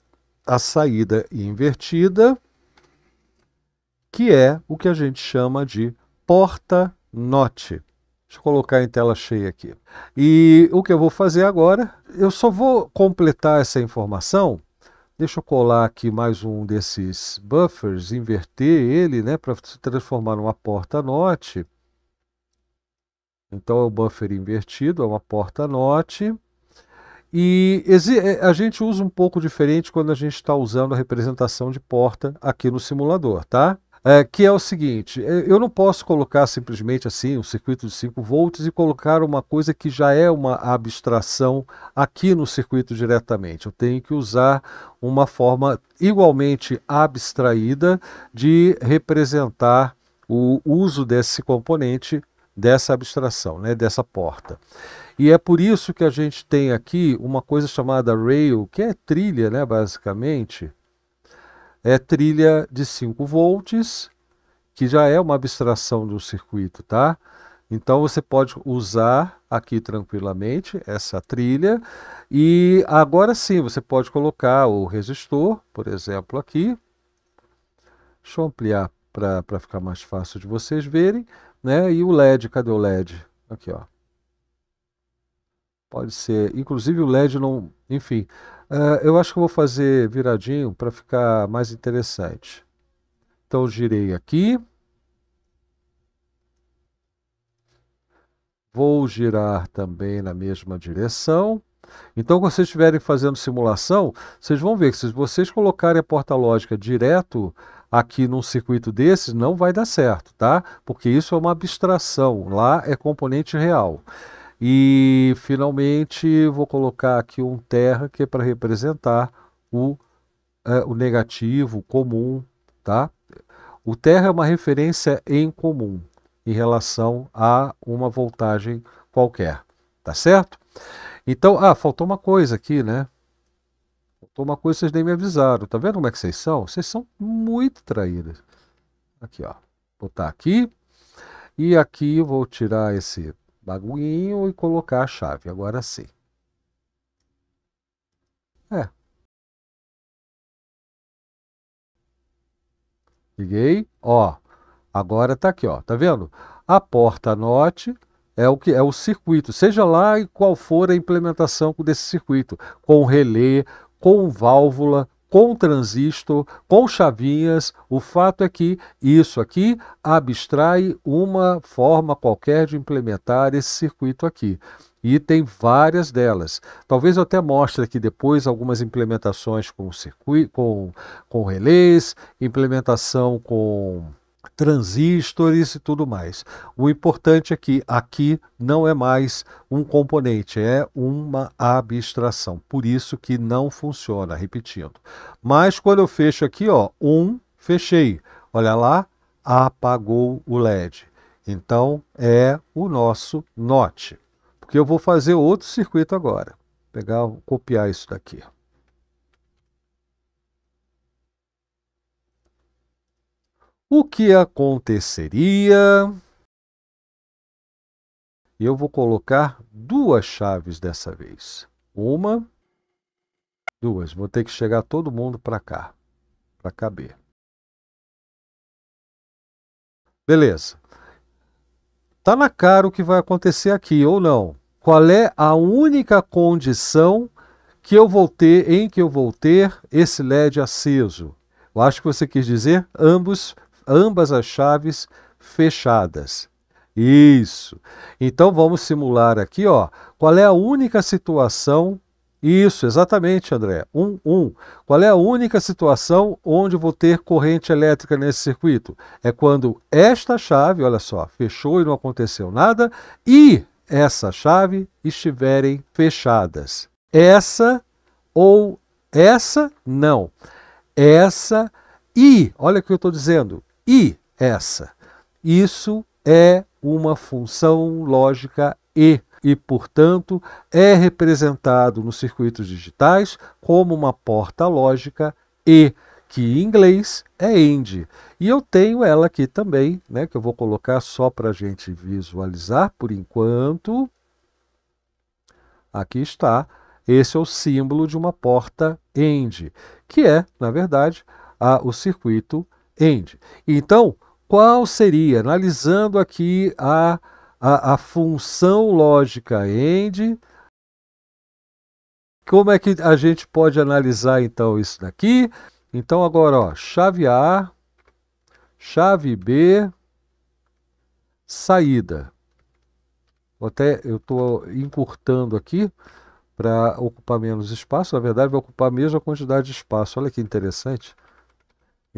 a saída invertida, que é o que a gente chama de porta note. Deixa eu colocar em tela cheia aqui. E o que eu vou fazer agora, eu só vou completar essa informação Deixa eu colar aqui mais um desses buffers, inverter ele, né, para se transformar numa porta NOT. Então é o buffer invertido, é uma porta NOT. E é, a gente usa um pouco diferente quando a gente está usando a representação de porta aqui no simulador, tá? É, que é o seguinte: é, eu não posso colocar simplesmente assim um circuito de 5 volts e colocar uma coisa que já é uma abstração aqui no circuito diretamente. Eu tenho que usar uma forma igualmente abstraída de representar o uso desse componente, dessa abstração, né, dessa porta. E é por isso que a gente tem aqui uma coisa chamada rail, que é trilha, né, basicamente, é trilha de 5 volts, que já é uma abstração de um circuito, tá? Então você pode usar aqui tranquilamente essa trilha e agora sim você pode colocar o resistor, por exemplo, aqui. Deixa eu ampliar para ficar mais fácil de vocês verem, né? E o LED, cadê o LED? Aqui, ó. Pode ser, inclusive o LED não, enfim, Uh, eu acho que vou fazer viradinho para ficar mais interessante. Então, girei aqui. Vou girar também na mesma direção. Então, quando vocês estiverem fazendo simulação, vocês vão ver que se vocês colocarem a porta lógica direto aqui num circuito desses, não vai dar certo, tá? Porque isso é uma abstração, lá é componente real. E finalmente vou colocar aqui um terra que é para representar o, é, o negativo, o comum, tá? O terra é uma referência em comum em relação a uma voltagem qualquer, tá certo? Então, ah, faltou uma coisa aqui, né? Faltou uma coisa, vocês nem me avisaram. Tá vendo como é que vocês são? Vocês são muito traídos. Aqui, ó. Vou botar aqui. E aqui vou tirar esse bagulhinho e colocar a chave. Agora sim. É. Liguei, ó. Agora tá aqui, ó. Tá vendo? A porta NOT é o que é o circuito, seja lá qual for a implementação desse circuito, com relé, com válvula, com transistor, com chavinhas, o fato é que isso aqui abstrai uma forma qualquer de implementar esse circuito aqui. E tem várias delas. Talvez eu até mostre aqui depois algumas implementações com circuito, com, com relés, implementação com transistores e tudo mais. O importante é que aqui não é mais um componente, é uma abstração. Por isso que não funciona, repetindo. Mas quando eu fecho aqui, ó, um, fechei. Olha lá, apagou o LED. Então é o nosso NOT, porque eu vou fazer outro circuito agora. Vou pegar, copiar isso daqui. o que aconteceria? Eu vou colocar duas chaves dessa vez. Uma, duas. Vou ter que chegar todo mundo para cá, para caber. Beleza. Tá na cara o que vai acontecer aqui ou não? Qual é a única condição que eu vou ter em que eu vou ter esse LED aceso? Eu acho que você quis dizer ambos ambas as chaves fechadas. Isso. Então vamos simular aqui, ó, qual é a única situação isso, exatamente, André. 1 um, 1. Um. Qual é a única situação onde vou ter corrente elétrica nesse circuito? É quando esta chave, olha só, fechou e não aconteceu nada, e essa chave estiverem fechadas. Essa ou essa, não. Essa e, olha o que eu estou dizendo, e essa. Isso é uma função lógica e e, portanto, é representado nos circuitos digitais como uma porta lógica e, que em inglês é AND. E eu tenho ela aqui também, né, que eu vou colocar só para a gente visualizar por enquanto. Aqui está. Esse é o símbolo de uma porta AND, que é, na verdade, a, o circuito End. Então, qual seria, analisando aqui a, a, a função lógica end, como é que a gente pode analisar então isso daqui? Então agora, ó, chave A, chave B, saída. Até eu estou encurtando aqui para ocupar menos espaço, na verdade vai ocupar a mesma quantidade de espaço. Olha que interessante.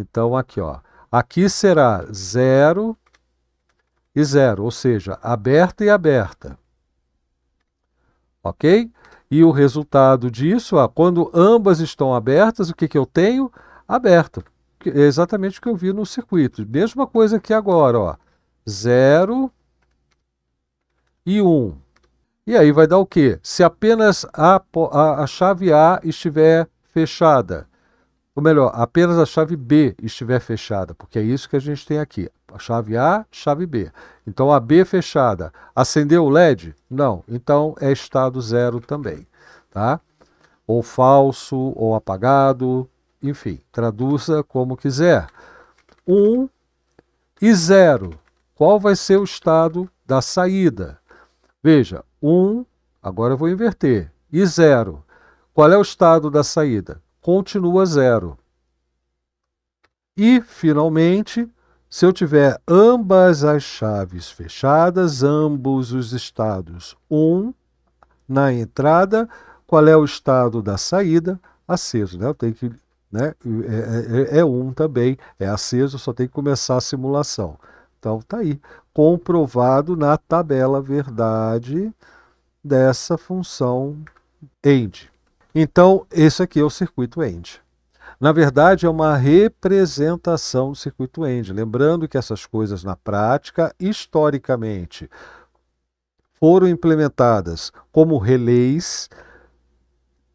Então, aqui, ó. Aqui será 0 e 0, ou seja, aberta e aberta. Ok? E o resultado disso, ó, quando ambas estão abertas, o que, que eu tenho? aberto? É exatamente o que eu vi no circuito. Mesma coisa aqui agora, ó. 0 e 1. Um. E aí vai dar o quê? Se apenas a, a, a chave A estiver fechada, ou melhor, apenas a chave B estiver fechada, porque é isso que a gente tem aqui. A chave A, chave B. Então a B fechada. Acendeu o LED? Não. Então é estado zero também. Tá? Ou falso, ou apagado, enfim, traduza como quiser. 1 um e 0. Qual vai ser o estado da saída? Veja, 1, um, agora eu vou inverter, e 0. Qual é o estado da saída? continua zero. E, finalmente, se eu tiver ambas as chaves fechadas, ambos os estados 1 um, na entrada, qual é o estado da saída? Aceso, né? Eu tenho que, né? É 1 é, é um também, é aceso, só tem que começar a simulação. Então tá aí, comprovado na tabela verdade dessa função end. Então, esse aqui é o circuito end. Na verdade, é uma representação do circuito end. Lembrando que essas coisas na prática, historicamente, foram implementadas como relés,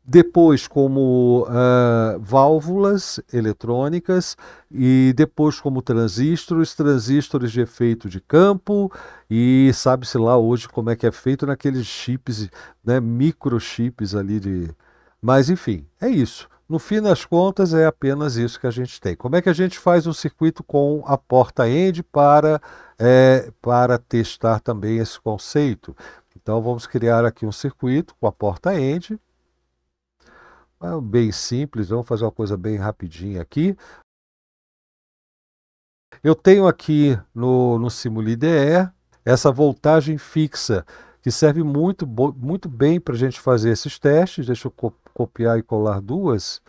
depois como uh, válvulas eletrônicas e depois como transistores, transistores de efeito de campo e sabe-se lá hoje como é que é feito naqueles chips, né, microchips ali de, mas, enfim, é isso. No fim das contas, é apenas isso que a gente tem. Como é que a gente faz um circuito com a porta end para, é, para testar também esse conceito? Então, vamos criar aqui um circuito com a porta end. É bem simples, vamos fazer uma coisa bem rapidinha aqui. Eu tenho aqui no, no SimulIDE essa voltagem fixa, que serve muito, muito bem para a gente fazer esses testes. Deixa eu copiar e colar duas.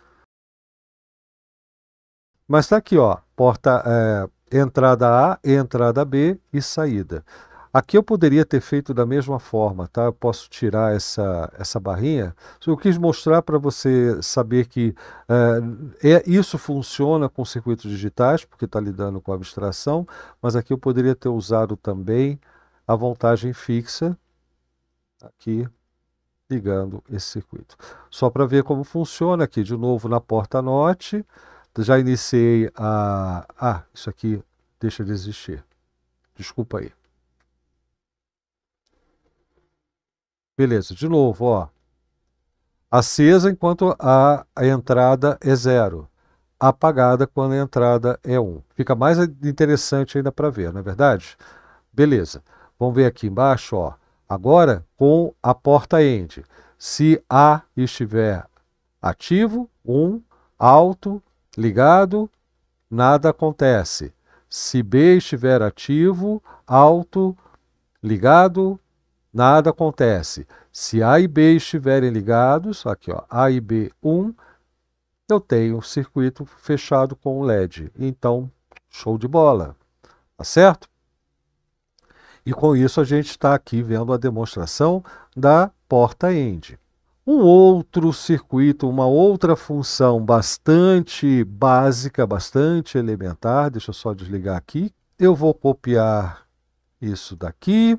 Mas está aqui, ó, porta é, entrada A, entrada B e saída. Aqui eu poderia ter feito da mesma forma, tá? Eu posso tirar essa, essa barrinha. Eu quis mostrar para você saber que é, é, isso funciona com circuitos digitais, porque está lidando com abstração, mas aqui eu poderia ter usado também a voltagem fixa, aqui ligando esse circuito. Só para ver como funciona aqui, de novo na porta NOT, já iniciei a... Ah, isso aqui deixa de existir. Desculpa aí. Beleza, de novo, ó. Acesa enquanto a, a entrada é zero. Apagada quando a entrada é 1. Um. Fica mais interessante ainda para ver, não é verdade? Beleza. Vamos ver aqui embaixo, ó. Agora com a porta end. Se A estiver ativo, 1, um, alto, ligado, nada acontece. Se B estiver ativo, alto, ligado, nada acontece. Se A e B estiverem ligados, aqui ó, A e B 1, um, eu tenho o circuito fechado com o LED. Então, show de bola. Tá certo? E com isso a gente está aqui vendo a demonstração da porta end. Um outro circuito, uma outra função bastante básica, bastante elementar, deixa eu só desligar aqui. Eu vou copiar isso daqui,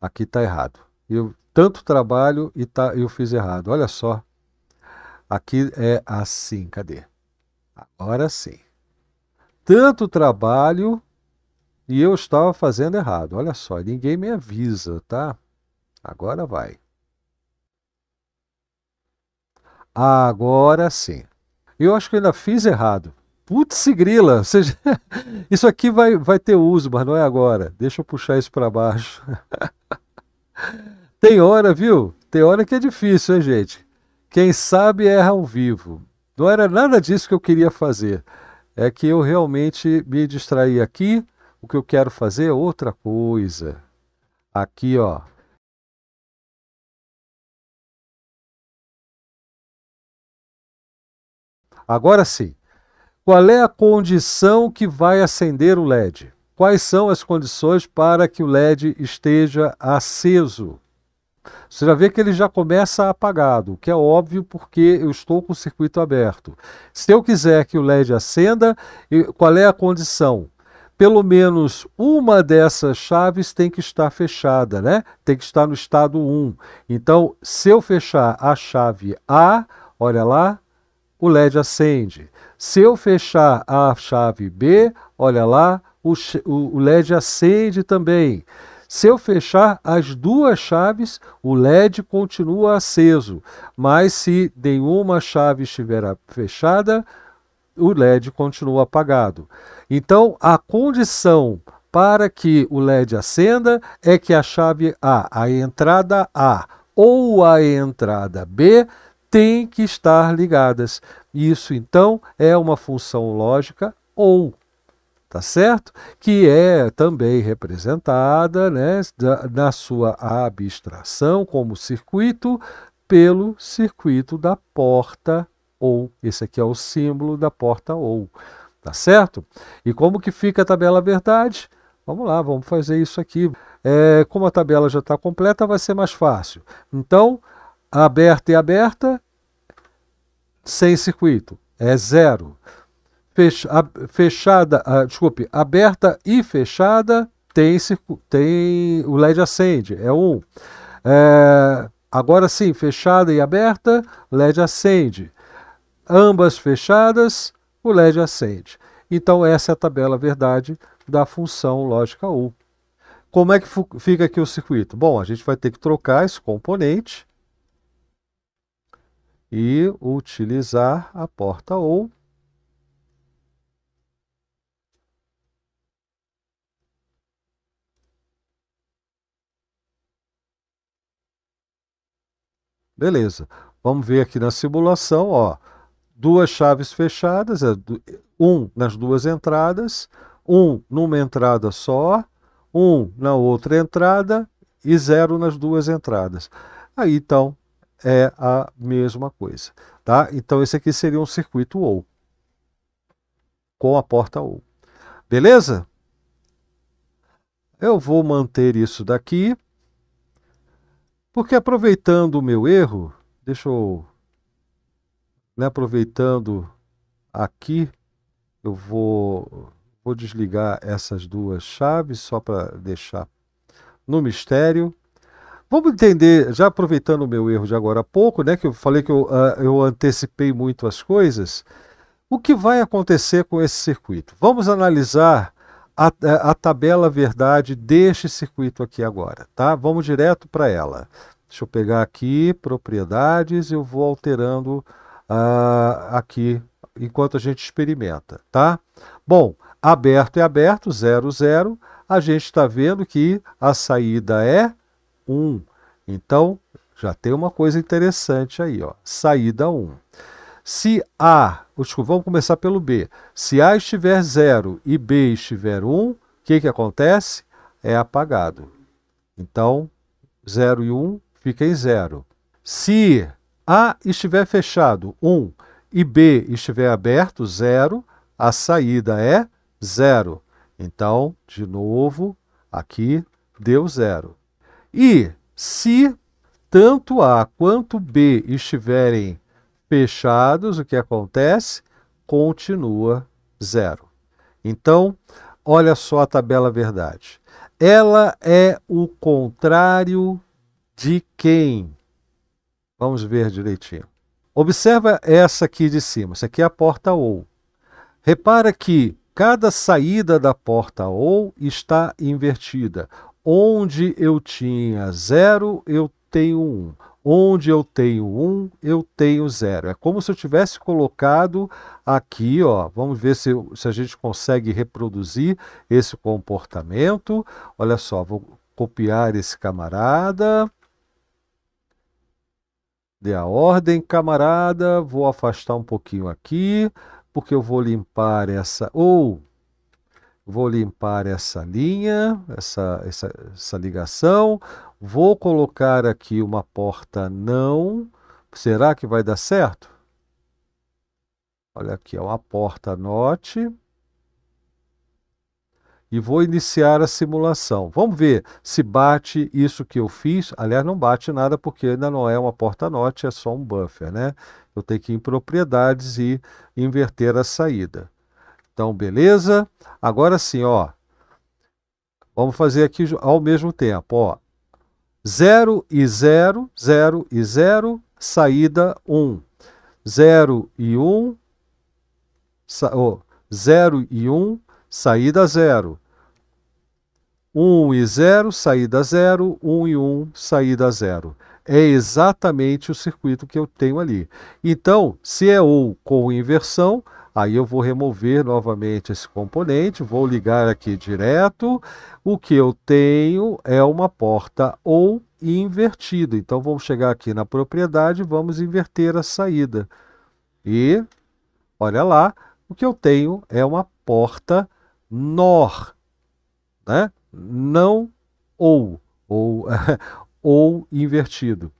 aqui está errado. Eu tanto trabalho e tá, eu fiz errado. Olha só. Aqui é assim, cadê? Agora sim. Tanto trabalho e eu estava fazendo errado. Olha só, ninguém me avisa, tá? Agora vai. Agora sim. Eu acho que ainda fiz errado. Putz, grila, seja, *laughs* isso aqui vai, vai ter uso, mas não é agora. Deixa eu puxar isso para baixo. *laughs* Tem hora, viu? Tem hora que é difícil, hein, gente? Quem sabe erra ao vivo. Não era nada disso que eu queria fazer. É que eu realmente me distraí aqui. O que eu quero fazer é outra coisa. Aqui, ó, Agora sim. Qual é a condição que vai acender o LED? Quais são as condições para que o LED esteja aceso? Você já vê que ele já começa apagado, o que é óbvio porque eu estou com o circuito aberto. Se eu quiser que o LED acenda, qual é a condição? Pelo menos uma dessas chaves tem que estar fechada, né? Tem que estar no estado 1. Então, se eu fechar a chave A, olha lá, o LED acende. Se eu fechar a chave B, olha lá, o, o LED acende também. Se eu fechar as duas chaves, o LED continua aceso, mas se nenhuma chave estiver fechada, o LED continua apagado. Então, a condição para que o LED acenda é que a chave A, a entrada A ou a entrada B, tem que estar ligadas. Isso então é uma função lógica ou, tá certo? Que é também representada né, na sua abstração como circuito pelo circuito da porta ou. Esse aqui é o símbolo da porta ou, tá certo? E como que fica a tabela verdade? Vamos lá, vamos fazer isso aqui. É, como a tabela já está completa, vai ser mais fácil. Então, aberta e aberta sem circuito, é zero. Fechada, ah, desculpe, aberta e fechada tem, tem o LED acende, é 1. Um. É, agora sim, fechada e aberta, LED acende. Ambas fechadas, o LED acende. Então essa é a tabela verdade da função lógica U. Como é que fica aqui o circuito? Bom, a gente vai ter que trocar esse componente e utilizar a porta ou. Beleza. Vamos ver aqui na simulação, ó, duas chaves fechadas, é um nas duas entradas, um numa entrada só, um na outra entrada e zero nas duas entradas. Aí então é a mesma coisa. Tá? Então, esse aqui seria um circuito OU, com a porta OU. Beleza? Eu vou manter isso daqui, porque aproveitando o meu erro, deixa eu... Né, aproveitando aqui, eu vou, vou desligar essas duas chaves só para deixar no mistério. Vamos entender, já aproveitando o meu erro de agora há pouco, né, que eu falei que eu, uh, eu antecipei muito as coisas, o que vai acontecer com esse circuito? Vamos analisar a, eh, a, tabela verdade deste circuito aqui agora, tá? Vamos direto para ela. Deixa eu pegar aqui, propriedades, eu vou alterando uh, aqui enquanto a gente experimenta, tá? Bom, aberto é aberto, 0, 0. A gente está vendo que a saída é 1. Então, já tem uma coisa interessante aí, ó. Saída 1. Se A, vamos começar pelo B. Se A estiver 0 e B estiver 1, o que, que acontece? É apagado. Então, 0 e 1 fica em 0. Se A estiver fechado, 1, e B estiver aberto, 0, a saída é 0. Então, de novo, aqui deu 0. E se tanto A quanto B estiverem fechados, o que acontece? Continua zero. Então, olha só a tabela verdade. Ela é o contrário de quem? Vamos ver direitinho. Observa essa aqui de cima. Essa aqui é a porta OU. Repara que cada saída da porta OU está invertida. Onde eu tinha zero, eu tenho um. Onde eu tenho um, eu tenho zero. É como se eu tivesse colocado aqui, ó. Vamos ver se, se a gente consegue reproduzir esse comportamento. Olha só, vou copiar esse camarada. Dê a ordem, camarada. Vou afastar um pouquinho aqui, porque eu vou limpar essa. Ou vou limpar essa linha, essa, essa, essa ligação, vou colocar aqui uma porta não, será que vai dar certo? Olha aqui, é uma porta note e vou iniciar a simulação. Vamos ver se bate isso que eu fiz. Aliás, não bate nada porque ainda não é uma porta note, é só um buffer, né? Eu tenho que ir em propriedades e inverter a saída. Então, beleza? Agora sim, ó. Vamos fazer aqui ao mesmo tempo, ó. 0 e 0, 0 e 0, saída 1. 0 e 1, 0 e 1, saída 0. 1 e 0, saída 0, 1 e 1, saída 0. É exatamente o circuito que eu tenho ali. Então, se é ou com inversão, Aí eu vou remover novamente esse componente, vou ligar aqui direto. O que eu tenho é uma porta ou invertida. Então vamos chegar aqui na propriedade, vamos inverter a saída. E olha lá, o que eu tenho é uma porta NOR, né? Não ou ou *laughs* ou invertido.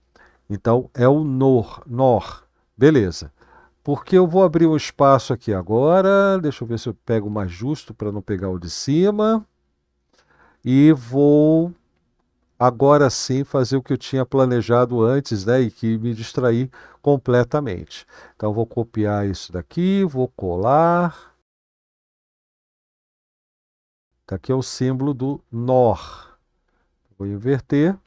Então é o NOR, NOR. Beleza. Porque eu vou abrir o um espaço aqui agora. Deixa eu ver se eu pego mais justo para não pegar o de cima. E vou agora sim fazer o que eu tinha planejado antes, né? E que me distraí completamente. Então vou copiar isso daqui, vou colar. Tá aqui é o símbolo do NOR. Vou inverter.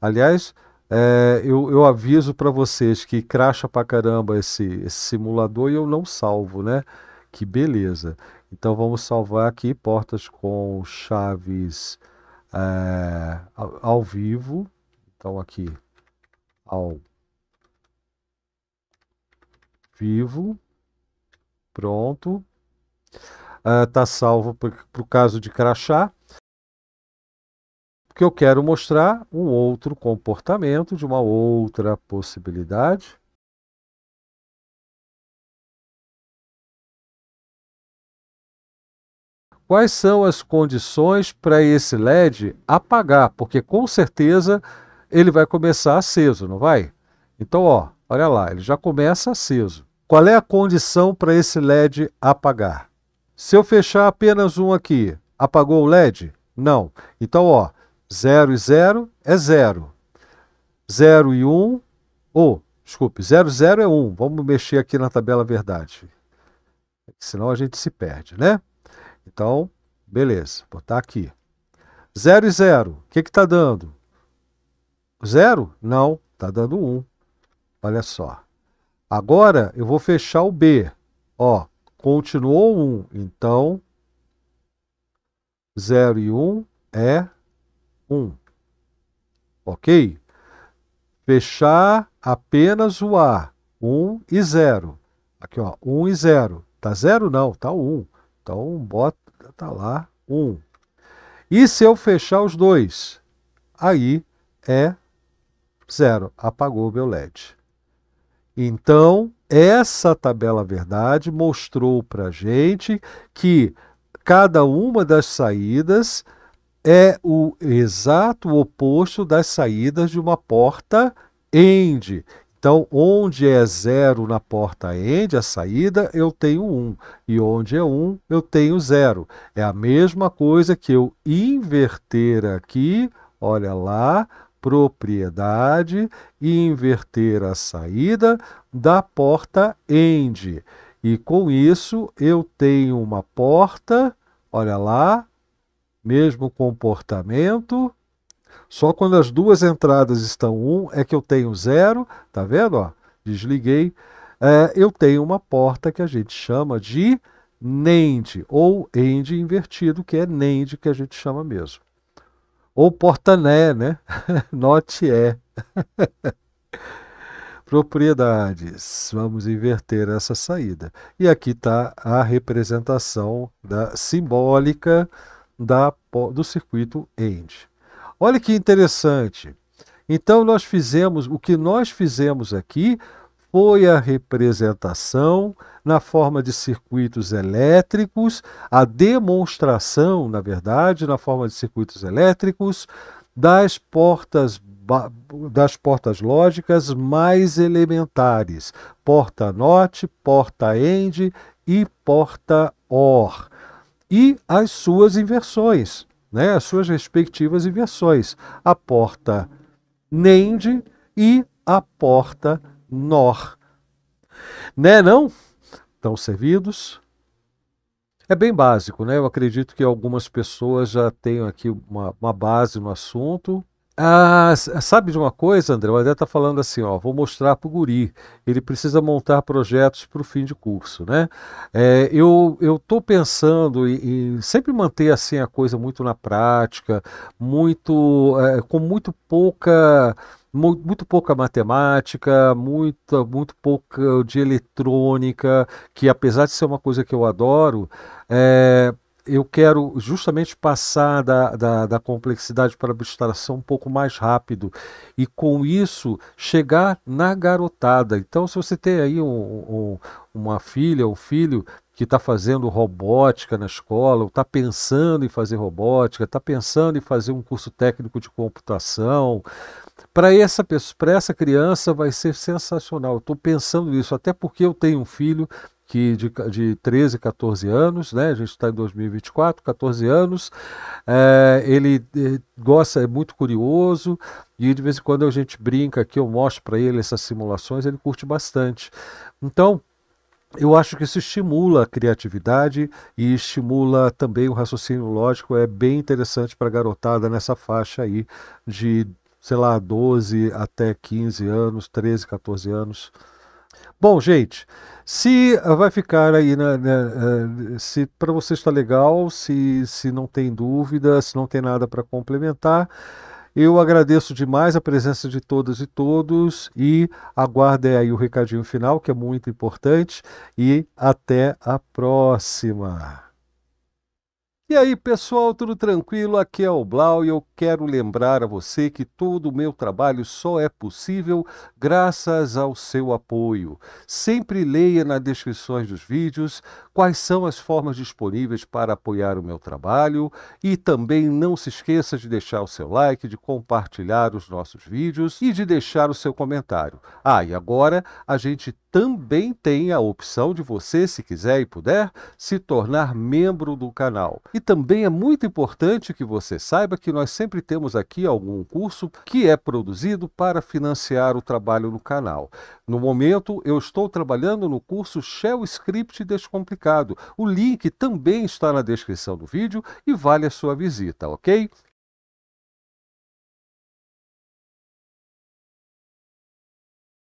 Aliás, é, eu, eu, aviso para vocês que cracha para caramba esse, esse, simulador e eu não salvo, né? Que beleza. Então vamos salvar aqui portas com chaves é, ao, vivo. Então aqui ao vivo. Pronto. Uh, salvo para o caso de crachá porque eu quero mostrar um outro comportamento de uma outra possibilidade. Quais são as condições para esse LED apagar? Porque com certeza ele vai começar aceso, não vai? Então, ó, olha lá, ele já começa aceso. Qual é a condição para esse LED apagar? Se eu fechar apenas um aqui, apagou o LED? Não. Então, ó, 0 e 0 é 0. 0 e 1, ou, oh, desculpe, 0 0 é 1. Vamos mexer aqui na tabela verdade. Senão a gente se perde, né? Então, beleza, botar aqui. 0 e 0, o que está dando? 0? Não, está dando 1. Olha só. Agora eu vou fechar o B. Ó, continuou 1, então 0 e 1 é 1. Ok? Fechar apenas o A, 1 e 0. Aqui, ó, 1 e 0. Tá 0? Não, tá 1. Então, bota, tá lá, 1. E se eu fechar os dois? Aí é 0. Apagou o meu LED. Então, essa tabela verdade mostrou para a gente que cada uma das saídas é o exato oposto das saídas de uma porta AND. Então, onde é zero na porta AND, a saída, eu tenho um. E onde é um, eu tenho zero. É a mesma coisa que eu inverter aqui, olha lá, propriedade, inverter a saída da porta AND. E com isso, eu tenho uma porta, olha lá, mesmo comportamento. Só quando as duas entradas estão 1 um, é que eu tenho zero, tá vendo? Ó, desliguei. É, eu tenho uma porta que a gente chama de NAND, ou END invertido, que é NAND que a gente chama mesmo. Ou portané, né? *laughs* Note é. *laughs* Propriedades. Vamos inverter essa saída. E aqui está a representação da simbólica da, do circuito end. Olha que interessante. Então nós fizemos, o que nós fizemos aqui foi a representação na forma de circuitos elétricos, a demonstração, na verdade, na forma de circuitos elétricos das portas das portas lógicas mais elementares, porta NOT, porta AND e porta OR e as suas inversões, né, as suas respectivas inversões, a porta Nend e a porta NOR. Né, não? Estão servidos? É bem básico, né? Eu acredito que algumas pessoas já tenham aqui uma, uma base no assunto, ah, sabe de uma coisa, André? O André está falando assim, ó, vou mostrar para o guri. Ele precisa montar projetos para o fim de curso, né? É, eu estou pensando em, em, sempre manter assim a coisa muito na prática, muito é, com muito pouca muito pouca matemática, muita, muito pouca de eletrônica, que apesar de ser uma coisa que eu adoro, é, eu quero justamente passar da, da, da complexidade para a abstração um pouco mais rápido e com isso chegar na garotada. Então, se você tem aí um, um, uma filha ou um filho que está fazendo robótica na escola, ou está pensando em fazer robótica, está pensando em fazer um curso técnico de computação. Para essa, essa criança vai ser sensacional. Estou pensando nisso, até porque eu tenho um filho que de, de 13, 14 anos, né? A gente está em 2024, 14 anos. É, ele é, gosta, é muito curioso e de vez em quando a gente brinca aqui, eu mostro para ele essas simulações, ele curte bastante. Então, eu acho que isso estimula a criatividade e estimula também o raciocínio lógico. É bem interessante para a garotada nessa faixa aí de, sei lá, 12 até 15 anos, 13, 14 anos. Bom, gente, se ah, vai ficar aí, né, né, se para você está legal, se, se não tem dúvida, se não tem nada para complementar, eu agradeço demais a presença de todas e todos e aguardem aí o recadinho final, que é muito importante, e até a próxima. E aí, pessoal, tudo tranquilo? Aqui é o Blau e eu quero lembrar a você que todo o meu trabalho só é possível graças ao seu apoio. Sempre leia nas descrições dos vídeos quais são as formas disponíveis para apoiar o meu trabalho e também não se esqueça de deixar o seu like, de compartilhar os nossos vídeos e de deixar o seu comentário. Ah, e agora a gente também tem a opção de você, se quiser e puder, se tornar membro do canal. E também é muito importante que você saiba que nós sempre temos aqui algum curso que é produzido para financiar o trabalho no canal. No momento, eu estou trabalhando no curso Shell Script Descomplicado. O link também está na descrição do vídeo e vale a sua visita, ok?